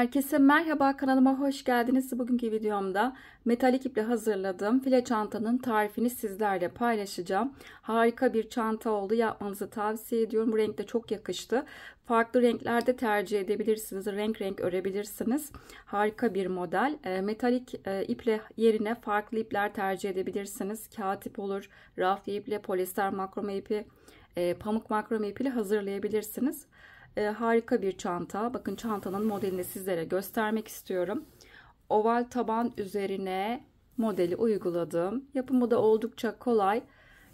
Herkese merhaba kanalıma hoş geldiniz. Bugünkü videomda metalik iple hazırladığım file çantanın tarifini sizlerle paylaşacağım. Harika bir çanta oldu. Yapmanızı tavsiye ediyorum. Bu renk de çok yakıştı. Farklı renklerde tercih edebilirsiniz. Renk renk örebilirsiniz. Harika bir model. Ee, metalik e, iple yerine farklı ipler tercih edebilirsiniz. Kağıt ip olur, rafya iple, polyester makrome ipi, e, pamuk makrome ile hazırlayabilirsiniz. E, harika bir çanta. Bakın çantanın modelini sizlere göstermek istiyorum. Oval taban üzerine modeli uyguladım. Yapımı da oldukça kolay.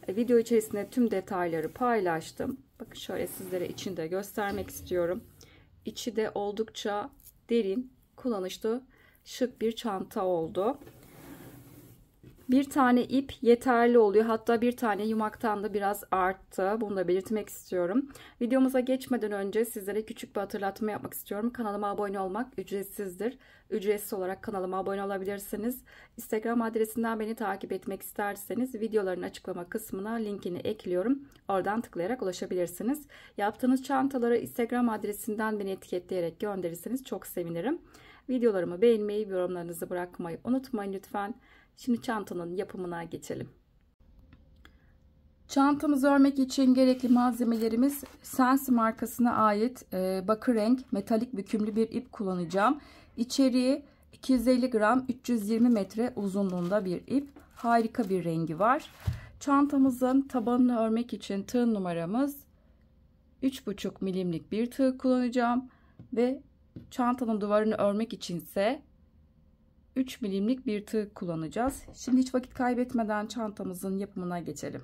E, video içerisinde tüm detayları paylaştım. Bakın şöyle sizlere içinde göstermek istiyorum. İçi de oldukça derin, kullanışlı, şık bir çanta oldu. Bir tane ip yeterli oluyor. Hatta bir tane yumaktan da biraz arttı. Bunu da belirtmek istiyorum. Videomuza geçmeden önce sizlere küçük bir hatırlatma yapmak istiyorum. Kanalıma abone olmak ücretsizdir. Ücretsiz olarak kanalıma abone olabilirsiniz. Instagram adresinden beni takip etmek isterseniz videoların açıklama kısmına linkini ekliyorum. Oradan tıklayarak ulaşabilirsiniz. Yaptığınız çantaları Instagram adresinden beni etiketleyerek gönderirseniz çok sevinirim. Videolarımı beğenmeyi, yorumlarınızı bırakmayı unutmayın lütfen. Şimdi çantanın yapımına geçelim. Çantamızı örmek için gerekli malzemelerimiz Sensi markasına ait e, bakır renk metalik bükümlü bir ip kullanacağım. İçeriği 250 gram 320 metre uzunluğunda bir ip. Harika bir rengi var. Çantamızın tabanını örmek için tığ numaramız 3,5 milimlik bir tığ kullanacağım. Ve çantanın duvarını örmek için ise 3 milimlik bir tığ kullanacağız. Şimdi hiç vakit kaybetmeden çantamızın yapımına geçelim.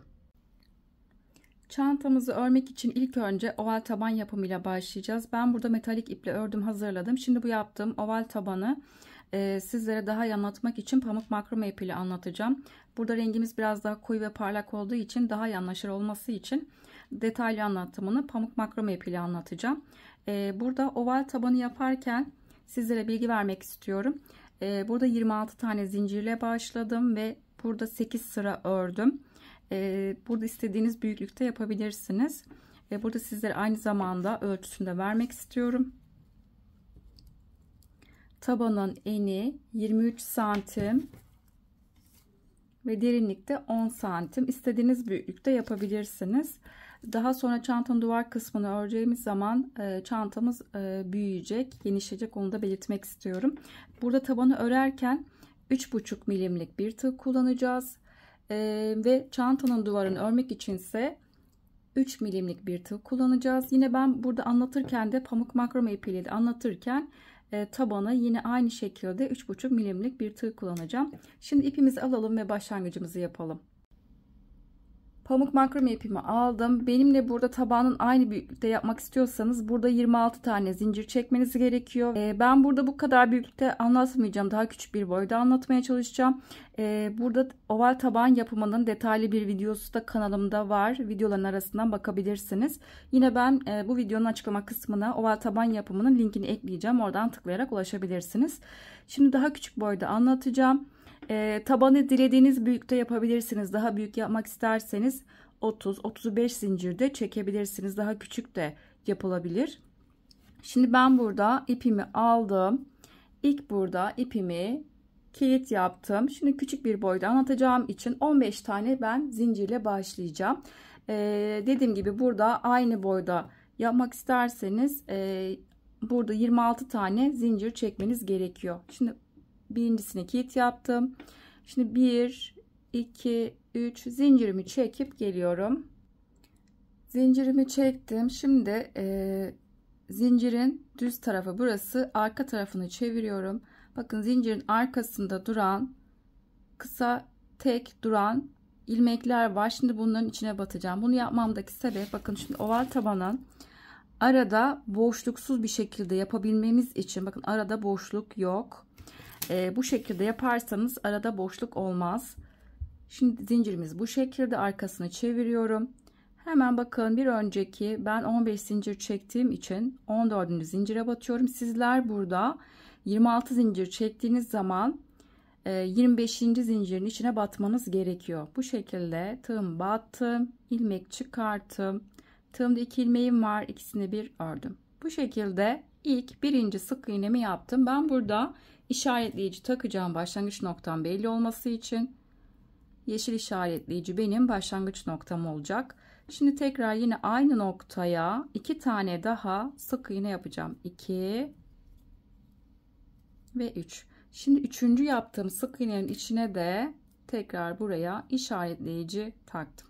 Çantamızı örmek için ilk önce oval taban yapımıyla başlayacağız. Ben burada metalik iple ördüm hazırladım. Şimdi bu yaptığım oval tabanı e, sizlere daha iyi anlatmak için pamuk makrame ipiyle anlatacağım. Burada rengimiz biraz daha koyu ve parlak olduğu için daha iyi anlaşır olması için detaylı anlatımını pamuk makrame ipiyle anlatacağım. E, burada oval tabanı yaparken sizlere bilgi vermek istiyorum. Ee, burada 26 tane zincirle başladım ve burada 8 sıra ördüm ee, burada istediğiniz büyüklükte yapabilirsiniz e, burada sizlere aynı zamanda ölçüsünü de vermek istiyorum tabanın eni 23 santim ve derinlikte 10 santim istediğiniz büyüklükte yapabilirsiniz daha sonra çantanın duvar kısmını öreceğimiz zaman e, çantamız e, büyüyecek, genişleyecek onu da belirtmek istiyorum. Burada tabanı örerken 3,5 milimlik bir tığ kullanacağız. E, ve çantanın duvarını örmek içinse 3 milimlik bir tığ kullanacağız. Yine ben burada anlatırken de pamuk makrame ipiyle de anlatırken e, tabana yine aynı şekilde 3,5 milimlik bir tığ kullanacağım. Şimdi ipimizi alalım ve başlangıcımızı yapalım. Pamuk makrame ipimi aldım. Benimle burada tabağının aynı büyüklükte yapmak istiyorsanız burada 26 tane zincir çekmeniz gerekiyor. Ee, ben burada bu kadar büyüklükte anlatmayacağım. Daha küçük bir boyda anlatmaya çalışacağım. Ee, burada oval tabağın yapımının detaylı bir videosu da kanalımda var. Videoların arasından bakabilirsiniz. Yine ben e, bu videonun açıklama kısmına oval taban yapımının linkini ekleyeceğim. Oradan tıklayarak ulaşabilirsiniz. Şimdi daha küçük boyda anlatacağım. E, tabanı dilediğiniz büyükte yapabilirsiniz. Daha büyük yapmak isterseniz 30-35 zincirde çekebilirsiniz. Daha küçük de yapılabilir. Şimdi ben burada ipimi aldım. İlk burada ipimi kilit yaptım. Şimdi küçük bir boyda anlatacağım için 15 tane ben zincirle başlayacağım. Ee, dediğim gibi burada aynı boyda yapmak isterseniz e, burada 26 tane zincir çekmeniz gerekiyor. Şimdi birincisine kilit yaptım. Şimdi 1, 2, 3 zincirimi çekip geliyorum. Zincirimi çektim. Şimdi e, zincirin düz tarafı burası. Arka tarafını çeviriyorum. Bakın zincirin arkasında duran kısa tek duran ilmekler var. Şimdi bunların içine batacağım. Bunu yapmamdaki sebep bakın şimdi oval tabanın arada boşluksuz bir şekilde yapabilmemiz için bakın arada boşluk yok. E, bu şekilde yaparsanız arada boşluk olmaz. Şimdi zincirimiz bu şekilde arkasını çeviriyorum. Hemen bakın bir önceki ben 15 zincir çektiğim için 14. zincire batıyorum. Sizler burada 26 zincir çektiğiniz zaman 25. E, zincirin içine batmanız gerekiyor. Bu şekilde tığım battım, ilmek çıkarttım. Tığımda iki ilmeğim var. ikisini bir ördüm. Bu şekilde ilk birinci sık iğnemi yaptım. Ben burada işaretleyici takacağım başlangıç noktam belli olması için yeşil işaretleyici benim başlangıç noktam olacak. Şimdi tekrar yine aynı noktaya iki tane daha sık iğne yapacağım. 2 ve 3. Şimdi üçüncü yaptığım sık iğnenin içine de tekrar buraya işaretleyici taktım.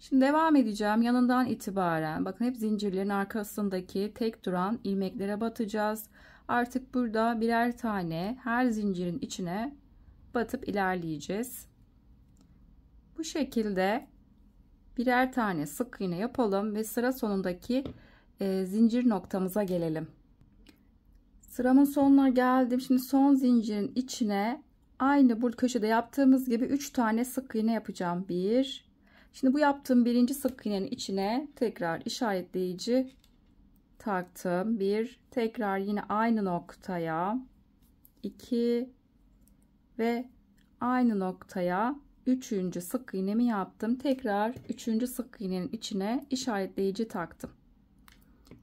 Şimdi devam edeceğim. Yanından itibaren bakın hep zincirlerin arkasındaki tek duran ilmeklere batacağız. Artık burada birer tane her zincirin içine batıp ilerleyeceğiz. Bu şekilde birer tane sık iğne yapalım ve sıra sonundaki e, zincir noktamıza gelelim. Sıramın sonuna geldim. Şimdi son zincirin içine aynı bu köşede yaptığımız gibi 3 tane sık iğne yapacağım. bir. Şimdi bu yaptığım birinci sık iğnenin içine tekrar işaretleyici taktım. bir tekrar yine aynı noktaya 2 ve aynı noktaya 3. sık iğnemi yaptım. Tekrar 3. sık iğnenin içine işaretleyici taktım.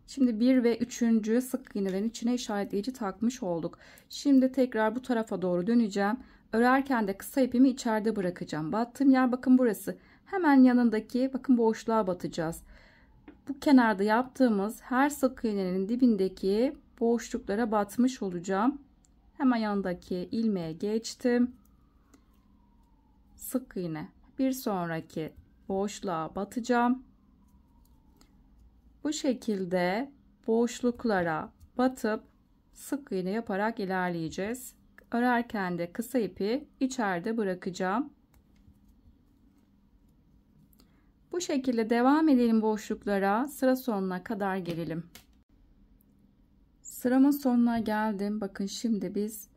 Şimdi 1 ve 3. sık iğnelerin içine işaretleyici takmış olduk. Şimdi tekrar bu tarafa doğru döneceğim. Örerken de kısa ipimi içeride bırakacağım. Battığım yer bakın burası. Hemen yanındaki bakın boşluğa batacağız bu kenarda yaptığımız her sık iğnenin dibindeki boşluklara batmış olacağım. Hemen yanındaki ilmeğe geçtim. Sık iğne. Bir sonraki boşluğa batacağım. Bu şekilde boşluklara batıp sık iğne yaparak ilerleyeceğiz. Örerken de kısa ipi içeride bırakacağım. Bu şekilde devam edelim boşluklara sıra sonuna kadar gelelim. Sıramın sonuna geldim. Bakın şimdi biz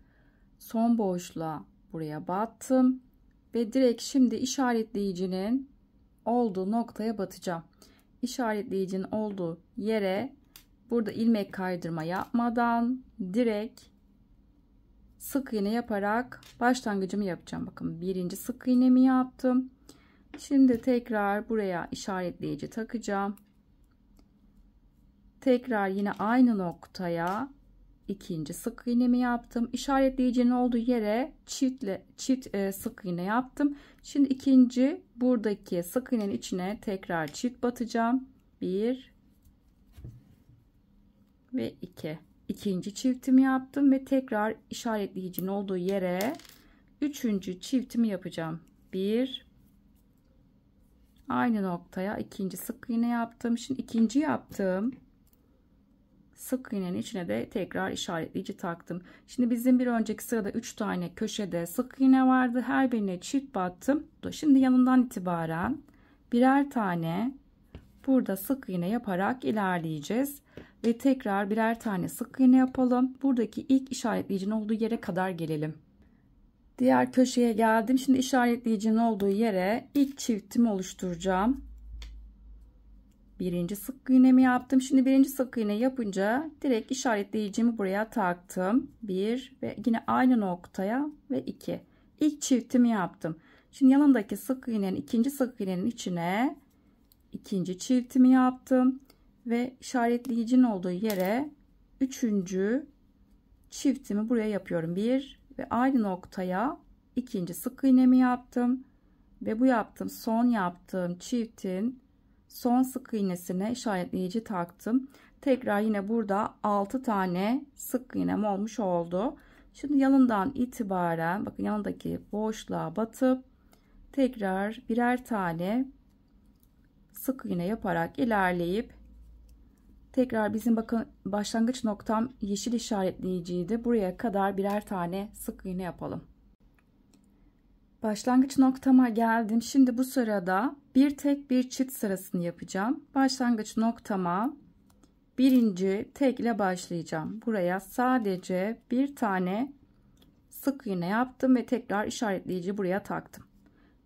son boşluğa buraya battım ve direkt şimdi işaretleyicinin olduğu noktaya batacağım. İşaretleyicinin olduğu yere burada ilmek kaydırma yapmadan direkt sık iğne yaparak başlangıcımı yapacağım. Bakın birinci sık iğnemi yaptım. Şimdi tekrar buraya işaretleyici takacağım. Tekrar yine aynı noktaya ikinci sık iğnemi yaptım. İşaretleyicinin olduğu yere çiftle çift e, sık iğne yaptım. Şimdi ikinci buradaki sık iğnenin içine tekrar çift batacağım. Bir ve iki. İkinci çiftimi yaptım ve tekrar işaretleyicinin olduğu yere üçüncü çiftimi yapacağım. Bir aynı noktaya ikinci sık iğne yaptım. Şimdi ikinci yaptığım sık iğnenin içine de tekrar işaretleyici taktım. Şimdi bizim bir önceki sırada 3 tane köşede sık iğne vardı. Her birine çift battım. Şimdi yanından itibaren birer tane burada sık iğne yaparak ilerleyeceğiz ve tekrar birer tane sık iğne yapalım. Buradaki ilk işaretleyicinin olduğu yere kadar gelelim. Diğer köşeye geldim. Şimdi işaretleyicinin olduğu yere ilk çiftimi oluşturacağım. Birinci sık iğnemi yaptım. Şimdi birinci sık iğne yapınca direkt işaretleyicimi buraya taktım. Bir ve yine aynı noktaya ve iki. İlk çiftimi yaptım. Şimdi yanındaki sık iğnenin ikinci sık iğnenin içine ikinci çiftimi yaptım ve işaretleyicinin olduğu yere üçüncü çiftimi buraya yapıyorum. Bir ve aynı noktaya ikinci sık iğnemi yaptım ve bu yaptığım son yaptığım çiftin son sık iğnesine işaretleyici taktım. Tekrar yine burada 6 tane sık iğnem olmuş oldu. Şimdi yanından itibaren bakın yanındaki boşluğa batıp tekrar birer tane sık iğne yaparak ilerleyip Tekrar bizim bakın başlangıç noktam yeşil işaretleyiciydi. Buraya kadar birer tane sık iğne yapalım. Başlangıç noktama geldim. Şimdi bu sırada bir tek bir çift sırasını yapacağım. Başlangıç noktama birinci tek ile başlayacağım. Buraya sadece bir tane sık iğne yaptım ve tekrar işaretleyici buraya taktım.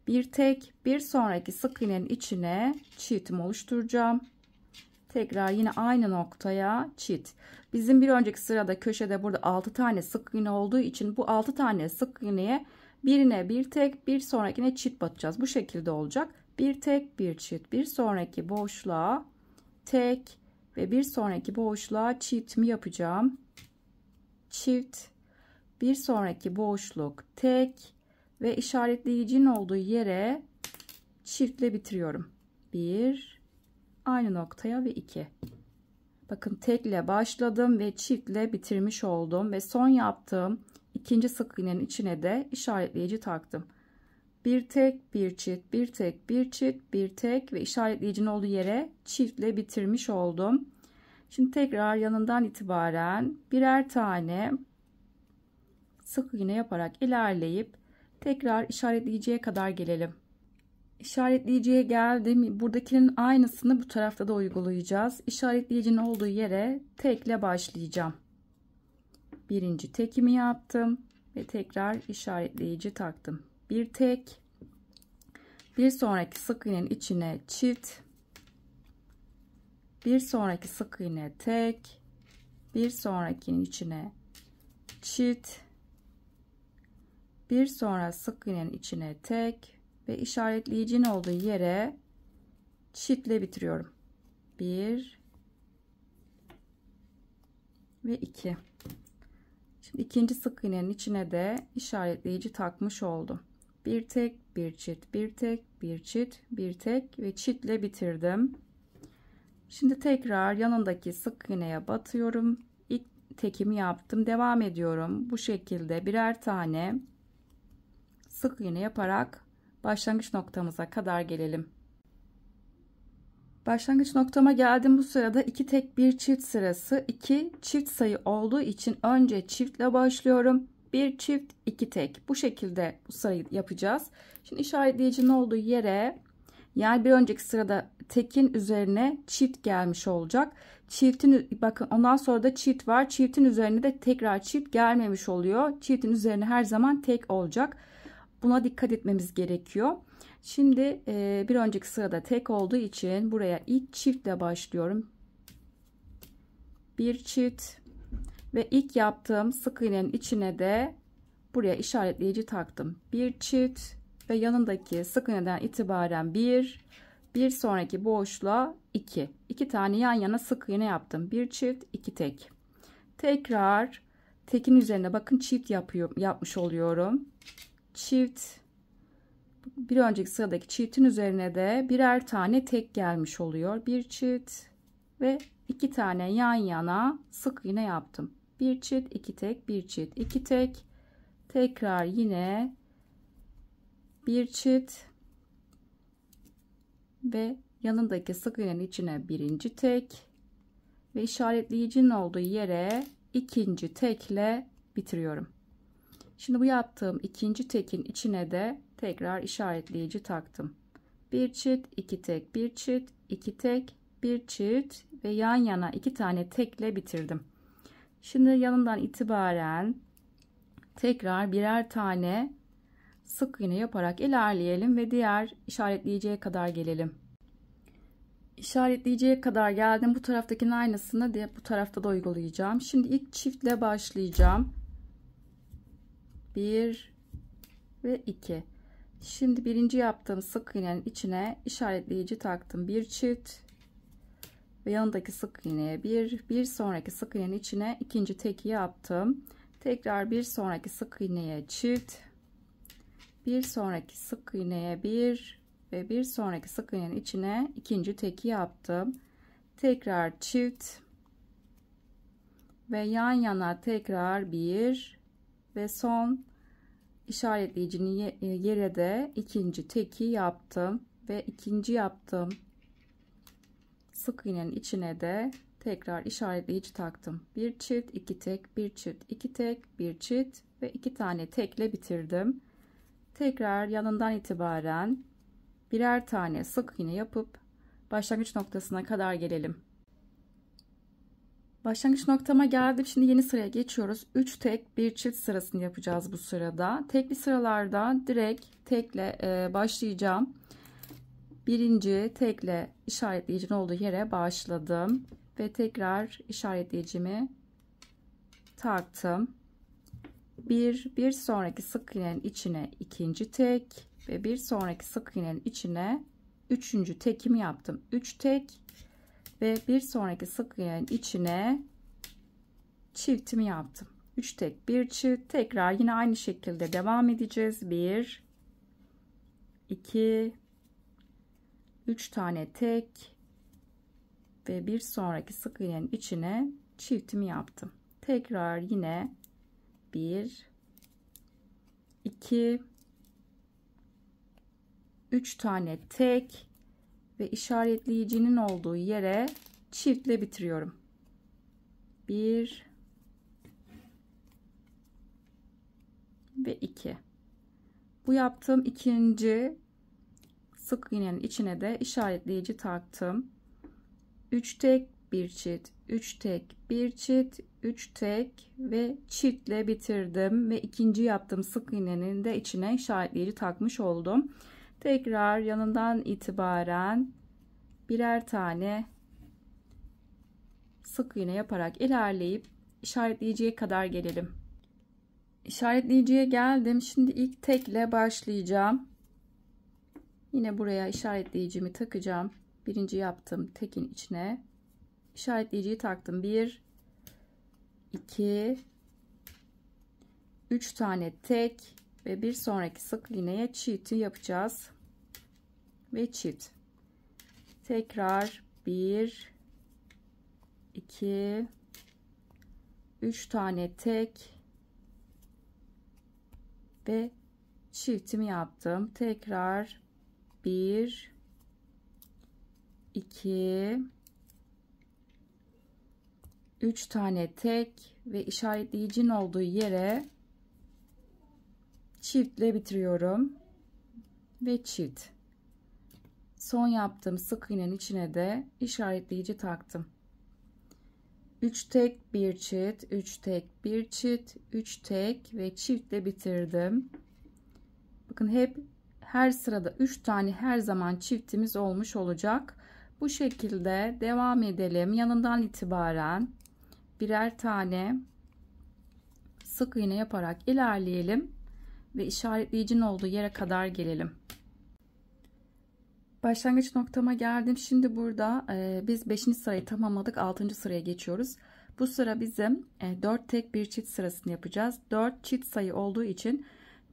Bir tek bir sonraki sık iğnenin içine çiftim oluşturacağım tekrar yine aynı noktaya çit. Bizim bir önceki sırada köşede burada 6 tane sık iğne olduğu için bu 6 tane sık iğneye birine bir tek bir sonrakine çit batacağız. Bu şekilde olacak. Bir tek bir çit bir sonraki boşluğa tek ve bir sonraki boşluğa çift mi yapacağım? Çift bir sonraki boşluk tek ve işaretleyicinin olduğu yere çiftle bitiriyorum. 1 aynı noktaya ve 2 bakın tekle başladım ve çiftle bitirmiş oldum ve son yaptığım ikinci sık iğnenin içine de işaretleyici taktım bir tek bir çift bir tek bir çift bir tek ve işaretleyicinin olduğu yere çiftle bitirmiş oldum şimdi tekrar yanından itibaren birer tane sık iğne yaparak ilerleyip tekrar işaretleyiciye kadar gelelim işaretleyiciye geldim. Buradakinin aynısını bu tarafta da uygulayacağız. İşaretleyicinin olduğu yere tekle başlayacağım. Birinci tekimi yaptım ve tekrar işaretleyici taktım. Bir tek. Bir sonraki sık iğnenin içine çift. Bir sonraki sık iğne tek. Bir sonrakinin içine çift. Bir sonra sık iğnenin içine tek ve işaretleyicinin olduğu yere çiftle bitiriyorum. 1 ve 2. Şimdi ikinci sık iğnenin içine de işaretleyici takmış oldum. Bir tek, bir çift, bir tek, bir çift, bir tek ve çiftle bitirdim. Şimdi tekrar yanındaki sık iğneye batıyorum. İlk tekimi yaptım. Devam ediyorum. Bu şekilde birer tane sık iğne yaparak başlangıç noktamıza kadar gelelim. Başlangıç noktama geldim. Bu sırada 2 tek bir çift sırası 2 çift sayı olduğu için önce çiftle başlıyorum. Bir çift, iki tek. Bu şekilde bu sırayı yapacağız. Şimdi işaretleyicinin olduğu yere yani bir önceki sırada tekin üzerine çift gelmiş olacak. Çiftin bakın ondan sonra da çift var. Çiftin üzerine de tekrar çift gelmemiş oluyor. Çiftin üzerine her zaman tek olacak. Buna dikkat etmemiz gerekiyor. Şimdi e, bir önceki sırada tek olduğu için buraya ilk çiftle başlıyorum. Bir çift ve ilk yaptığım sık iğnenin içine de buraya işaretleyici taktım. Bir çift ve yanındaki sık iğneden itibaren bir, bir sonraki boşluğa iki. İki tane yan yana sık iğne yaptım. Bir çift, iki tek. Tekrar tekin üzerine bakın çift yapıyor, yapmış oluyorum çift bir önceki sıradaki çiftin üzerine de birer tane tek gelmiş oluyor. Bir çift ve iki tane yan yana sık iğne yaptım. Bir çift, iki tek, bir çift, iki tek. Tekrar yine bir çift ve yanındaki sık iğnenin içine birinci tek ve işaretleyicinin olduğu yere ikinci tekle bitiriyorum. Şimdi bu yaptığım ikinci tekin içine de tekrar işaretleyici taktım. Bir çift, iki tek, bir çift, iki tek, bir çift ve yan yana iki tane tekle bitirdim. Şimdi yanından itibaren tekrar birer tane sık iğne yaparak ilerleyelim ve diğer işaretleyiciye kadar gelelim. İşaretleyiciye kadar geldim. Bu taraftakinin aynısını diye bu tarafta da uygulayacağım. Şimdi ilk çiftle başlayacağım. 1 ve 2 şimdi birinci yaptığım sık iğnenin içine işaretleyici taktım bir çift ve yanındaki sık iğneye bir bir sonraki sık iğnenin içine ikinci teki yaptım tekrar bir sonraki sık iğneye çift bir sonraki sık iğneye bir ve bir sonraki sık iğnenin içine ikinci teki yaptım tekrar çift ve yan yana tekrar bir ve son işaretleyicinin e, yere de ikinci teki yaptım ve ikinci yaptım sık iğnenin içine de tekrar işaretleyici taktım. Bir çift, iki tek, bir çift, iki tek, bir çift ve iki tane tekle bitirdim. Tekrar yanından itibaren birer tane sık iğne yapıp başlangıç noktasına kadar gelelim. Başlangıç noktama geldim. Şimdi yeni sıraya geçiyoruz. 3 tek bir çift sırasını yapacağız bu sırada. Tekli sıralarda direkt tekle e, başlayacağım. Birinci tekle işaretleyicinin olduğu yere başladım. Ve tekrar işaretleyicimi taktım. Bir, bir sonraki sık iğnenin içine ikinci tek ve bir sonraki sık iğnenin içine üçüncü tekimi yaptım. 3 Üç tek ve bir sonraki sık iğnenin içine çiftimi yaptım. 3 tek bir çift tekrar yine aynı şekilde devam edeceğiz. 1 2 3 tane tek ve bir sonraki sık iğnenin içine çiftimi yaptım. Tekrar yine 1 2 3 tane tek ve işaretleyicinin olduğu yere çiftle bitiriyorum. 1 ve 2. Bu yaptığım ikinci sık iğnenin içine de işaretleyici taktım. 3 tek, bir çift, 3 tek, bir çift, 3 tek ve çiftle bitirdim ve ikinci yaptığım sık iğnenin de içine işaretleyici takmış oldum. Tekrar yanından itibaren birer tane sık iğne yaparak ilerleyip işaretleyiciye kadar gelelim. İşaretleyiciye geldim. Şimdi ilk tekle başlayacağım. Yine buraya işaretleyicimi takacağım. Birinci yaptım tekin içine. İşaretleyiciyi taktım. 1 2 3 tane tek ve bir sonraki sık iğneye çiğti yapacağız ve çift tekrar 1 2 3 tane tek ve çiftimi yaptım tekrar 1 2 3 tane tek ve işaretleyicinin olduğu yere çiftle bitiriyorum ve çift son yaptığım sık iğnenin içine de işaretleyici taktım. 3 tek 1 çift, 3 tek 1 çift, 3 tek ve çiftle bitirdim. Bakın hep her sırada 3 tane her zaman çiftimiz olmuş olacak. Bu şekilde devam edelim. Yanından itibaren birer tane sık iğne yaparak ilerleyelim ve işaretleyicinin olduğu yere kadar gelelim. Başlangıç noktama geldim. Şimdi burada e, biz 5. sırayı tamamladık. 6. sıraya geçiyoruz. Bu sıra bizim e, 4 tek bir çift sırasını yapacağız. 4 çift sayı olduğu için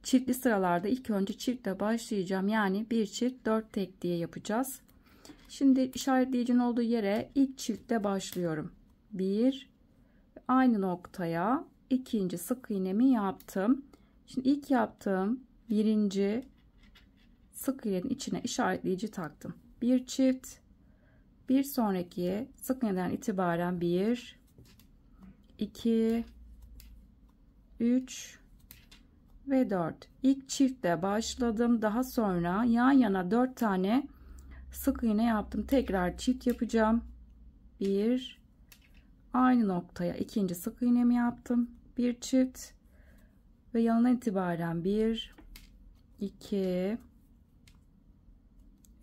çiftli sıralarda ilk önce çiftle başlayacağım. Yani bir çift 4 tek diye yapacağız. Şimdi işaretleyicinin olduğu yere ilk çiftle başlıyorum. 1 aynı noktaya ikinci sık iğnemi yaptım. Şimdi ilk yaptığım birinci sık iğnenin içine işaretleyici taktım. Bir çift, bir sonrakiye sık iğneden itibaren bir, iki, üç ve dört. İlk çiftte başladım. Daha sonra yan yana dört tane sık iğne yaptım. Tekrar çift yapacağım. Bir, aynı noktaya ikinci sık iğnemi yaptım. Bir çift ve yanına itibaren bir, iki.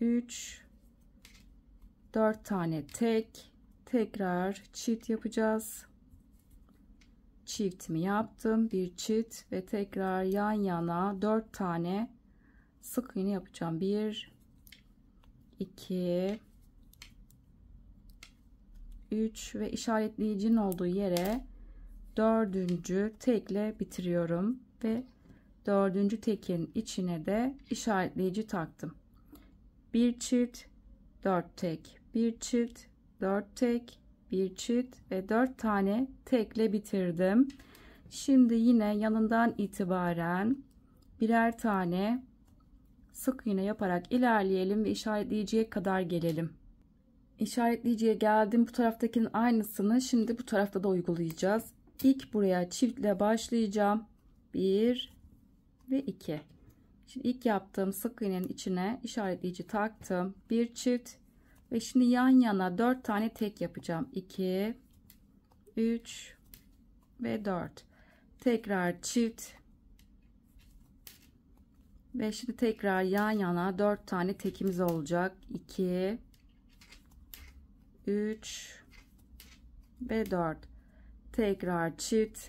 3 4 tane tek tekrar çift yapacağız çiftimi yaptım bir çift ve tekrar yan yana 4 tane sık iğne yapacağım 1 2 3 ve işaretleyicinin olduğu yere dördüncü tekle bitiriyorum ve dördüncü tekin içine de işaretleyici taktım bir çift, dört tek, bir çift, dört tek, bir çift ve dört tane tekle bitirdim. Şimdi yine yanından itibaren birer tane sık iğne yaparak ilerleyelim ve işaretleyiciye kadar gelelim. İşaretleyiciye geldim. Bu taraftakinin aynısını şimdi bu tarafta da uygulayacağız. İlk buraya çiftle başlayacağım. 1 ve 2. Şimdi ilk yaptığım sık iğnenin içine işaretleyici taktım. Bir çift ve şimdi yan yana 4 tane tek yapacağım. 2 3 ve 4. Tekrar çift ve şimdi tekrar yan yana 4 tane tekimiz olacak. 2 3 ve 4. Tekrar çift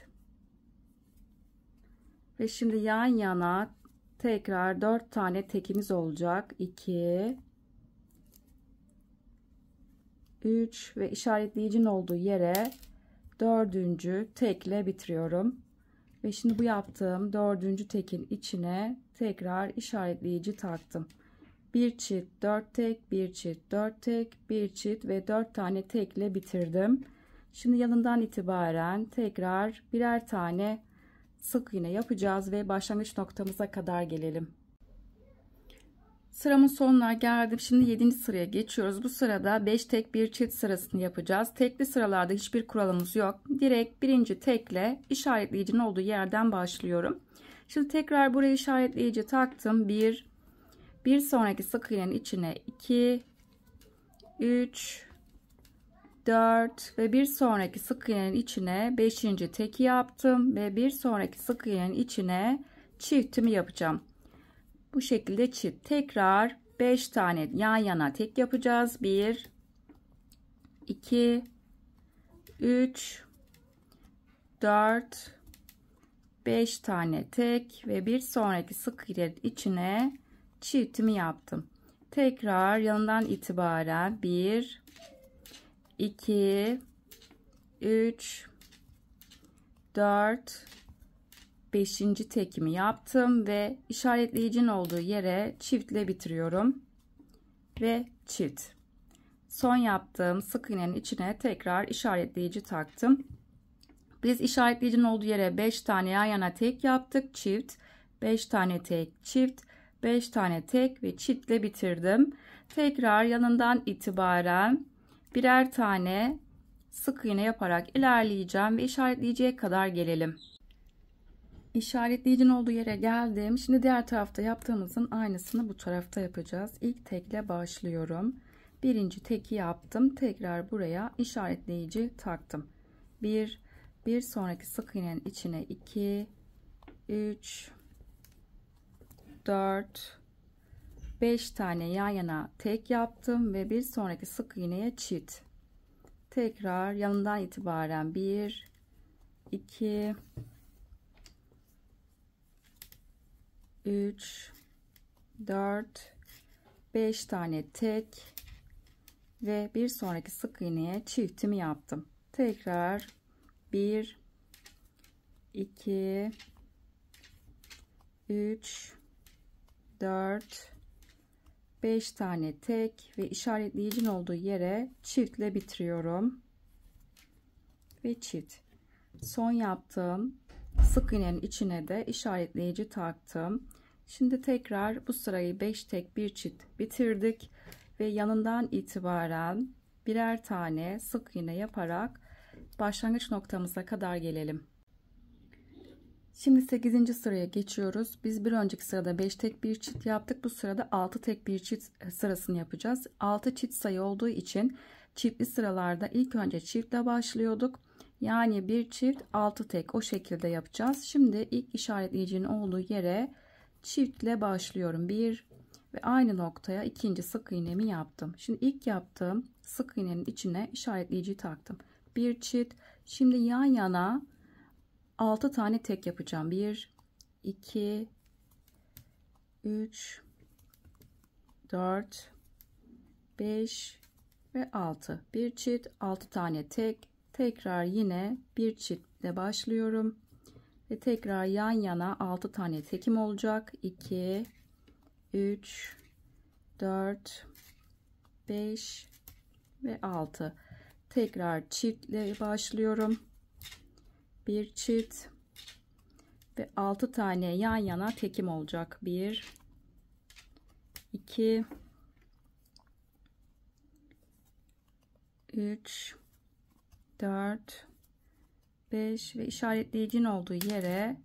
ve şimdi yan yana Tekrar 4 tane tekimiz olacak. 2 3 ve işaretleyicinin olduğu yere dördüncü tekle bitiriyorum. Ve şimdi bu yaptığım dördüncü tekin içine tekrar işaretleyici taktım. Bir çift 4 tek, bir çift 4 tek, bir çift ve 4 tane tekle bitirdim. Şimdi yanından itibaren tekrar birer tane sık iğne yapacağız ve başlangıç noktamıza kadar gelelim. Sıramın sonuna geldim. Şimdi 7. sıraya geçiyoruz. Bu sırada 5 tek bir çift sırasını yapacağız. Tekli sıralarda hiçbir kuralımız yok. Direkt birinci tekle işaretleyicinin olduğu yerden başlıyorum. Şimdi tekrar buraya işaretleyici taktım. 1 bir, bir sonraki sık iğnenin içine 2 3 4 ve bir sonraki sık iğnenin içine 5. tek yaptım ve bir sonraki sık iğnenin içine çiftimi yapacağım. Bu şekilde çift tekrar 5 tane yan yana tek yapacağız. 1 2 3 4 5 tane tek ve bir sonraki sık iğnenin içine çiftimi yaptım. Tekrar yanından itibaren 1 2 3 4 5. tekimi yaptım ve işaretleyicin olduğu yere çiftle bitiriyorum ve çift son yaptığım sık iğnenin içine tekrar işaretleyici taktım biz işaretleyicinin olduğu yere 5 tane yan yana tek yaptık çift 5 tane tek çift 5 tane tek ve çiftle bitirdim tekrar yanından itibaren birer tane sık iğne yaparak ilerleyeceğim ve işaretleyiciye kadar gelelim. İşaretleyicinin olduğu yere geldim. Şimdi diğer tarafta yaptığımızın aynısını bu tarafta yapacağız. İlk tekle başlıyorum. Birinci teki yaptım. Tekrar buraya işaretleyici taktım. Bir, bir sonraki sık iğnenin içine iki, üç, dört. 5 tane yan yana tek yaptım ve bir sonraki sık iğneye çift tekrar yanından itibaren 1 2 3 4 5 tane tek ve bir sonraki sık iğneye çiftimi yaptım tekrar 1 2 3 4 5 tane tek ve işaretleyicin olduğu yere çiftle bitiriyorum ve çift son yaptığım sık iğnenin içine de işaretleyici taktım şimdi tekrar bu sırayı 5 tek bir çift bitirdik ve yanından itibaren birer tane sık iğne yaparak başlangıç noktamıza kadar gelelim Şimdi 8. sıraya geçiyoruz. Biz bir önceki sırada 5 tek bir çift yaptık. Bu sırada 6 tek bir çift e, sırasını yapacağız. 6 çift sayı olduğu için çiftli sıralarda ilk önce çiftle başlıyorduk. Yani bir çift 6 tek o şekilde yapacağız. Şimdi ilk işaretleyicinin olduğu yere çiftle başlıyorum. 1 ve aynı noktaya ikinci sık iğnemi yaptım. Şimdi ilk yaptığım sık iğnenin içine işaretleyiciyi taktım. Bir çift. Şimdi yan yana 6 tane tek yapacağım. 1, 2, 3, 4, 5 ve 6. Bir çift 6 tane tek. Tekrar yine bir çiftle başlıyorum. Ve tekrar yan yana 6 tane tekim olacak. 2, 3, 4, 5 ve 6. Tekrar çiftle başlıyorum bir çift ve 6 tane yan yana tekim olacak. 1 2 3 4 5 ve işaretleyicin olduğu yere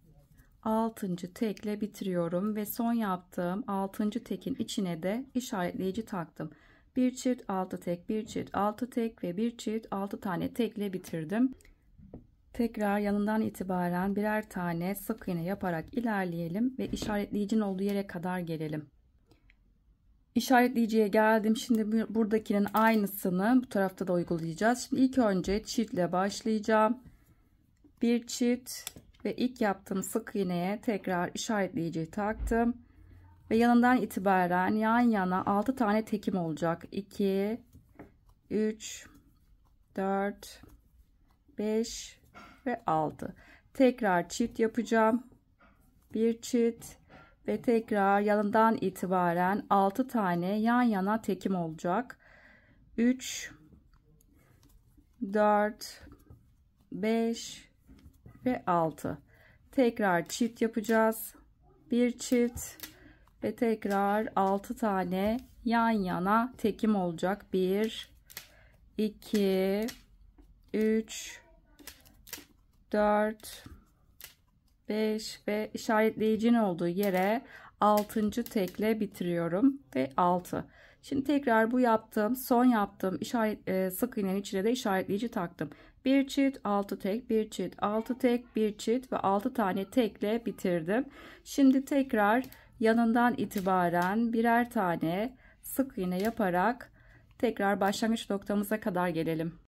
6. tekle bitiriyorum ve son yaptığım 6. tekin içine de işaretleyici taktım. 1 çift 6 tek, 1 çift 6 tek ve 1 çift 6 tane tekle bitirdim. Tekrar yanından itibaren birer tane sık iğne yaparak ilerleyelim ve işaretleyicinin olduğu yere kadar gelelim. İşaretleyiciye geldim. Şimdi buradakinin aynısını bu tarafta da uygulayacağız. Şimdi ilk önce çiftle başlayacağım. Bir çift ve ilk yaptığım sık iğneye tekrar işaretleyiciyi taktım. Ve yanından itibaren yan yana 6 tane tekim olacak. 2, 3, 4, 5, ve 6 tekrar çift yapacağım bir çift ve tekrar yanından itibaren 6 tane yan yana tekim olacak 3 4 5 ve 6 tekrar çift yapacağız bir çift ve tekrar 6 tane yan yana tekim olacak 1 2 3 4 5 ve işaretleyicinin olduğu yere 6. tekle bitiriyorum ve 6. Şimdi tekrar bu yaptığım son yaptığım işaret e, sık iğnenin içine de işaretleyici taktım. 1 çift 6 tek 1 çift 6 tek 1 çift ve 6 tane tekle bitirdim. Şimdi tekrar yanından itibaren birer tane sık iğne yaparak tekrar başlangıç noktamıza kadar gelelim.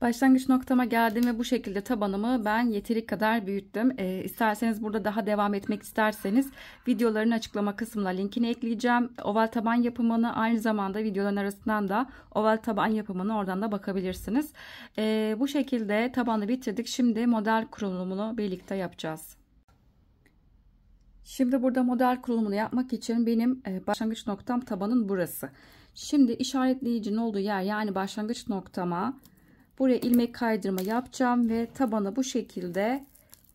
Başlangıç noktama geldim ve bu şekilde tabanımı ben yeteri kadar büyüttüm. E, isterseniz burada daha devam etmek isterseniz videoların açıklama kısmına linkini ekleyeceğim. Oval taban yapımını aynı zamanda videoların arasından da oval taban yapımını oradan da bakabilirsiniz. E, bu şekilde tabanı bitirdik. Şimdi model kurulumunu birlikte yapacağız. Şimdi burada model kurulumunu yapmak için benim e, başlangıç noktam tabanın burası. Şimdi işaretleyicinin olduğu yer yani başlangıç noktama Buraya ilmek kaydırma yapacağım ve tabana bu şekilde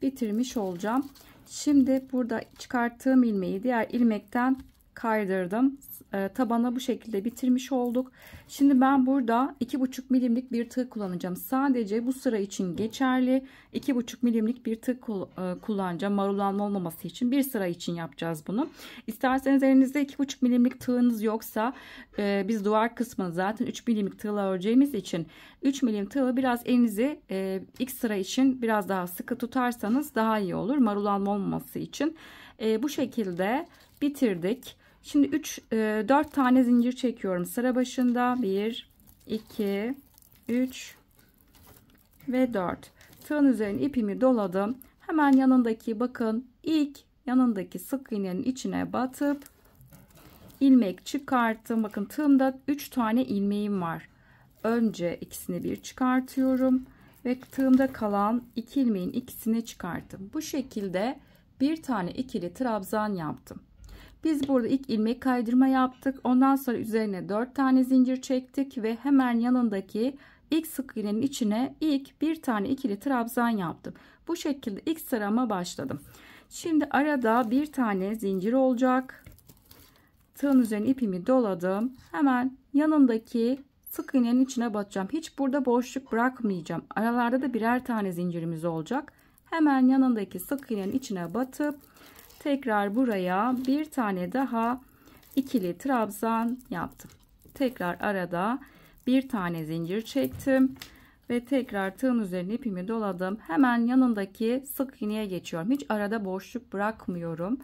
bitirmiş olacağım. Şimdi burada çıkarttığım ilmeği diğer ilmekten kaydırdım. E, tabana bu şekilde bitirmiş olduk. Şimdi ben burada iki buçuk milimlik bir tığ kullanacağım. Sadece bu sıra için geçerli. buçuk milimlik bir tığ e, kullanacağım. Marulanma olmaması için bir sıra için yapacağız bunu. İsterseniz elinizde iki buçuk milimlik tığınız yoksa e, biz duvar kısmını zaten 3 milimlik tığla öreceğimiz için 3 milim tığı biraz elinizi ilk sıra için biraz daha sıkı tutarsanız daha iyi olur. Marulanma olmaması için. bu şekilde bitirdik Şimdi 3 4 e, tane zincir çekiyorum. Sıra başında 1 2 3 ve 4. Tığın üzerine ipimi doladım. Hemen yanındaki bakın ilk yanındaki sık iğnenin içine batıp ilmek çıkarttım. Bakın tığımda 3 tane ilmeğim var. Önce ikisini bir çıkartıyorum ve tığımda kalan iki ilmeğin ikisini çıkarttım. Bu şekilde bir tane ikili trabzan yaptım. Biz burada ilk ilmek kaydırma yaptık. Ondan sonra üzerine 4 tane zincir çektik ve hemen yanındaki ilk sık iğnenin içine ilk bir tane ikili trabzan yaptım. Bu şekilde ilk sırama başladım. Şimdi arada bir tane zincir olacak. Tığın üzerine ipimi doladım. Hemen yanındaki sık iğnenin içine batacağım. Hiç burada boşluk bırakmayacağım. Aralarda da birer tane zincirimiz olacak. Hemen yanındaki sık iğnenin içine batıp Tekrar buraya bir tane daha ikili trabzan yaptım. Tekrar arada bir tane zincir çektim ve tekrar tığın üzerine ipimi doladım. Hemen yanındaki sık iğneye geçiyorum. Hiç arada boşluk bırakmıyorum.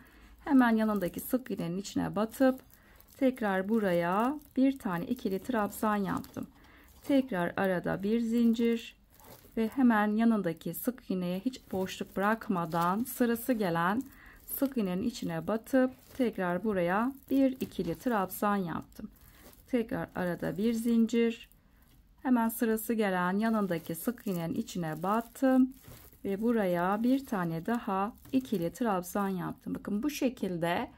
Hemen yanındaki sık iğnenin içine batıp tekrar buraya bir tane ikili trabzan yaptım. Tekrar arada bir zincir ve hemen yanındaki sık iğneye hiç boşluk bırakmadan sırası gelen sık iğnenin içine batıp tekrar buraya bir ikili trabzan yaptım. Tekrar arada bir zincir. Hemen sırası gelen yanındaki sık iğnenin içine battım ve buraya bir tane daha ikili trabzan yaptım. Bakın bu şekilde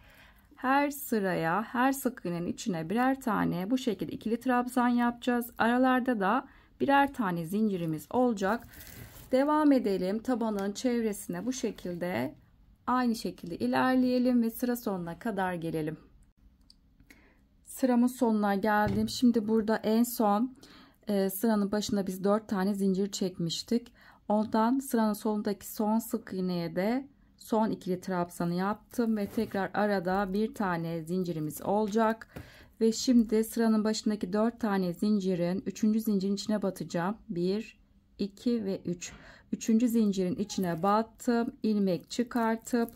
her sıraya, her sık iğnenin içine birer tane bu şekilde ikili trabzan yapacağız. Aralarda da birer tane zincirimiz olacak. Devam edelim. Tabanın çevresine bu şekilde Aynı şekilde ilerleyelim ve sıra sonuna kadar gelelim. Sıramın sonuna geldim. Şimdi burada en son e, sıranın başında biz 4 tane zincir çekmiştik. Ondan sıranın sonundaki son sık iğneye de son ikili trabzanı yaptım ve tekrar arada bir tane zincirimiz olacak ve şimdi sıranın başındaki 4 tane zincirin 3. zincirin içine batacağım 1 2 ve 3 üçüncü zincirin içine battım ilmek çıkartıp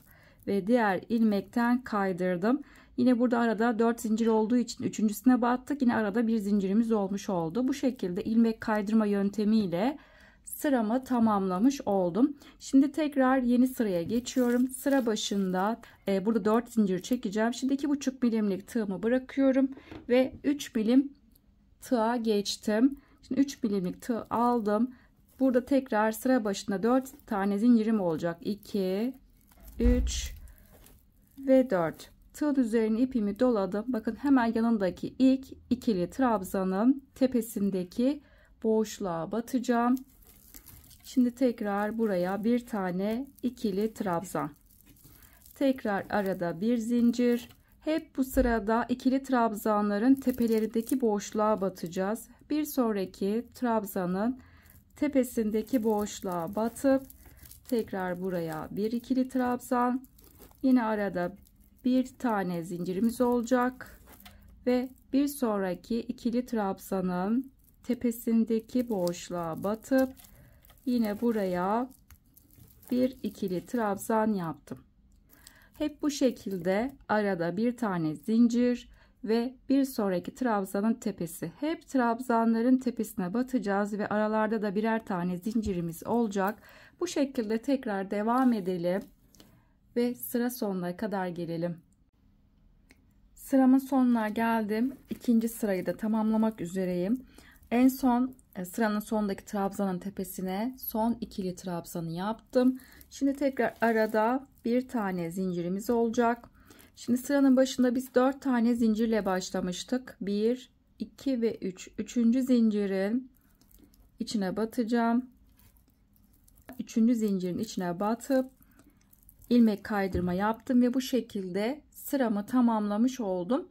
ve diğer ilmekten kaydırdım yine burada arada dört zincir olduğu için üçüncüsüne battık yine arada bir zincirimiz olmuş oldu bu şekilde ilmek kaydırma yöntemiyle sıramı tamamlamış oldum. Şimdi tekrar yeni sıraya geçiyorum. Sıra başında e, burada 4 zincir çekeceğim. Şimdi iki buçuk milimlik tığımı bırakıyorum ve 3 milim tığa geçtim. Şimdi 3 milimlik tığ aldım. Burada tekrar sıra başında 4 tane zincirim olacak. 2, 3 ve 4. Tığın üzerine ipimi doladım. Bakın hemen yanındaki ilk ikili trabzanın tepesindeki boşluğa batacağım. Şimdi tekrar buraya bir tane ikili trabzan. Tekrar arada bir zincir. Hep bu sırada ikili trabzanların tepelerindeki boşluğa batacağız. Bir sonraki trabzanın tepesindeki boşluğa batıp tekrar buraya bir ikili trabzan yine arada bir tane zincirimiz olacak ve bir sonraki ikili trabzanın tepesindeki boşluğa batıp yine buraya bir ikili trabzan yaptım hep bu şekilde arada bir tane zincir ve bir sonraki trabzanın tepesi. Hep trabzanların tepesine batacağız ve aralarda da birer tane zincirimiz olacak. Bu şekilde tekrar devam edelim ve sıra sonuna kadar gelelim. Sıramın sonuna geldim. İkinci sırayı da tamamlamak üzereyim. En son e, sıranın sondaki trabzanın tepesine son ikili trabzanı yaptım. Şimdi tekrar arada bir tane zincirimiz olacak Şimdi sıranın başında biz 4 tane zincirle başlamıştık. 1, 2 ve 3. Üçüncü zincirin içine batacağım. Üçüncü zincirin içine batıp ilmek kaydırma yaptım ve bu şekilde sıramı tamamlamış oldum.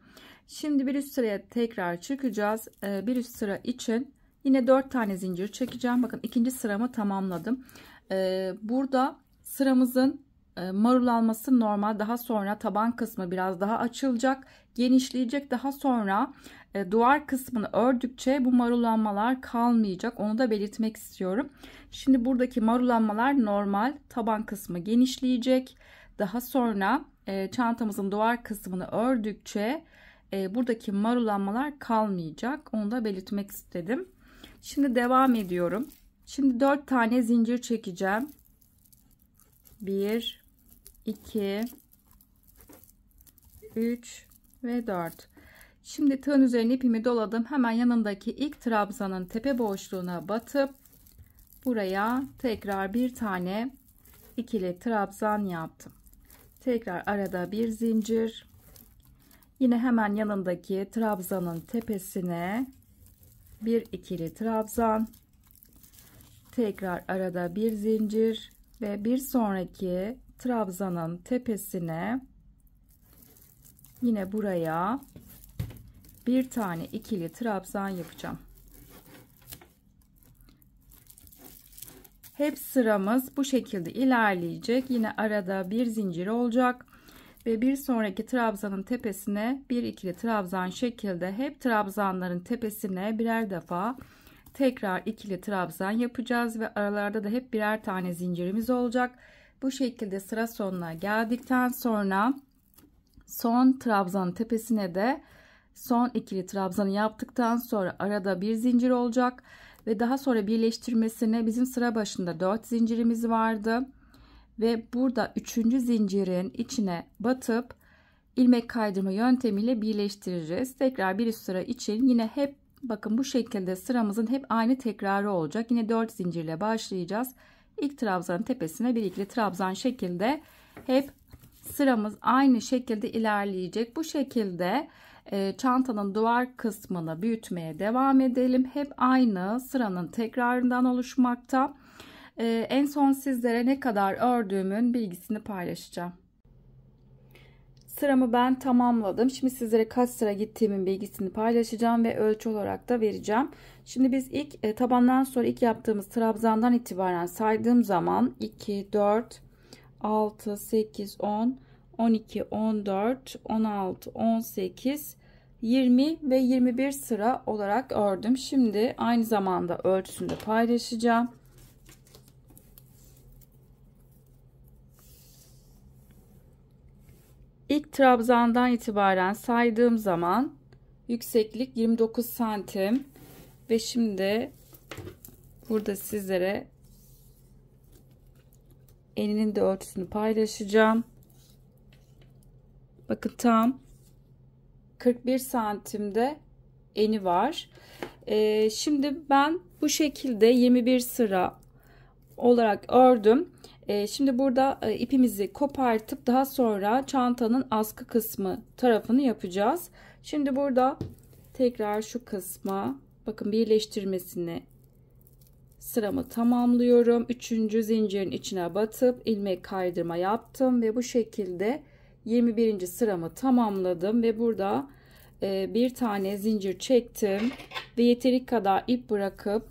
Şimdi bir üst sıraya tekrar çıkacağız. Ee, bir üst sıra için yine 4 tane zincir çekeceğim. Bakın ikinci sıramı tamamladım. Ee, burada sıramızın e, marul alması normal. Daha sonra taban kısmı biraz daha açılacak, genişleyecek. Daha sonra e, duvar kısmını ördükçe bu marulanmalar kalmayacak. Onu da belirtmek istiyorum. Şimdi buradaki marulanmalar normal. Taban kısmı genişleyecek. Daha sonra e, çantamızın duvar kısmını ördükçe buradaki marulanmalar kalmayacak. Onu da belirtmek istedim. Şimdi devam ediyorum. Şimdi 4 tane zincir çekeceğim. 1 2 3 ve 4 şimdi tığın üzerine ipimi doladım hemen yanındaki ilk trabzanın tepe boşluğuna batıp buraya tekrar bir tane ikili trabzan yaptım tekrar arada bir zincir yine hemen yanındaki trabzanın tepesine bir ikili trabzan tekrar arada bir zincir ve bir sonraki trabzanın tepesine yine buraya bir tane ikili trabzan yapacağım. Hep sıramız bu şekilde ilerleyecek. Yine arada bir zincir olacak ve bir sonraki trabzanın tepesine bir ikili trabzan şekilde hep trabzanların tepesine birer defa tekrar ikili trabzan yapacağız ve aralarda da hep birer tane zincirimiz olacak. Bu şekilde sıra sonuna geldikten sonra son trabzan tepesine de son ikili trabzanı yaptıktan sonra arada bir zincir olacak ve daha sonra birleştirmesine bizim sıra başında 4 zincirimiz vardı ve burada üçüncü zincirin içine batıp ilmek kaydırma yöntemiyle birleştireceğiz. Tekrar bir üst sıra için yine hep bakın bu şekilde sıramızın hep aynı tekrarı olacak. Yine 4 zincirle başlayacağız ilk trabzanın tepesine bir ikili trabzan şekilde hep sıramız aynı şekilde ilerleyecek. Bu şekilde e, çantanın duvar kısmını büyütmeye devam edelim. Hep aynı sıranın tekrarından oluşmakta. E, en son sizlere ne kadar ördüğümün bilgisini paylaşacağım. Sıramı ben tamamladım. Şimdi sizlere kaç sıra gittiğimin bilgisini paylaşacağım ve ölçü olarak da vereceğim. Şimdi biz ilk e, tabandan sonra ilk yaptığımız trabzandan itibaren saydığım zaman 2, 4, 6, 8, 10, 12, 14, 16, 18, 20 ve 21 sıra olarak ördüm. Şimdi aynı zamanda ölçüsünü de paylaşacağım. İlk trabzandan itibaren saydığım zaman yükseklik 29 santim. Ve şimdi burada sizlere eninin de ölçüsünü paylaşacağım. Bakın tam 41 santimde eni var. Ee, şimdi ben bu şekilde 21 sıra olarak ördüm. Ee, şimdi burada e, ipimizi kopartıp daha sonra çantanın askı kısmı tarafını yapacağız. Şimdi burada tekrar şu kısma bakın birleştirmesini sıramı tamamlıyorum. Üçüncü zincirin içine batıp ilmek kaydırma yaptım ve bu şekilde 21. sıramı tamamladım ve burada e, bir tane zincir çektim ve yeteri kadar ip bırakıp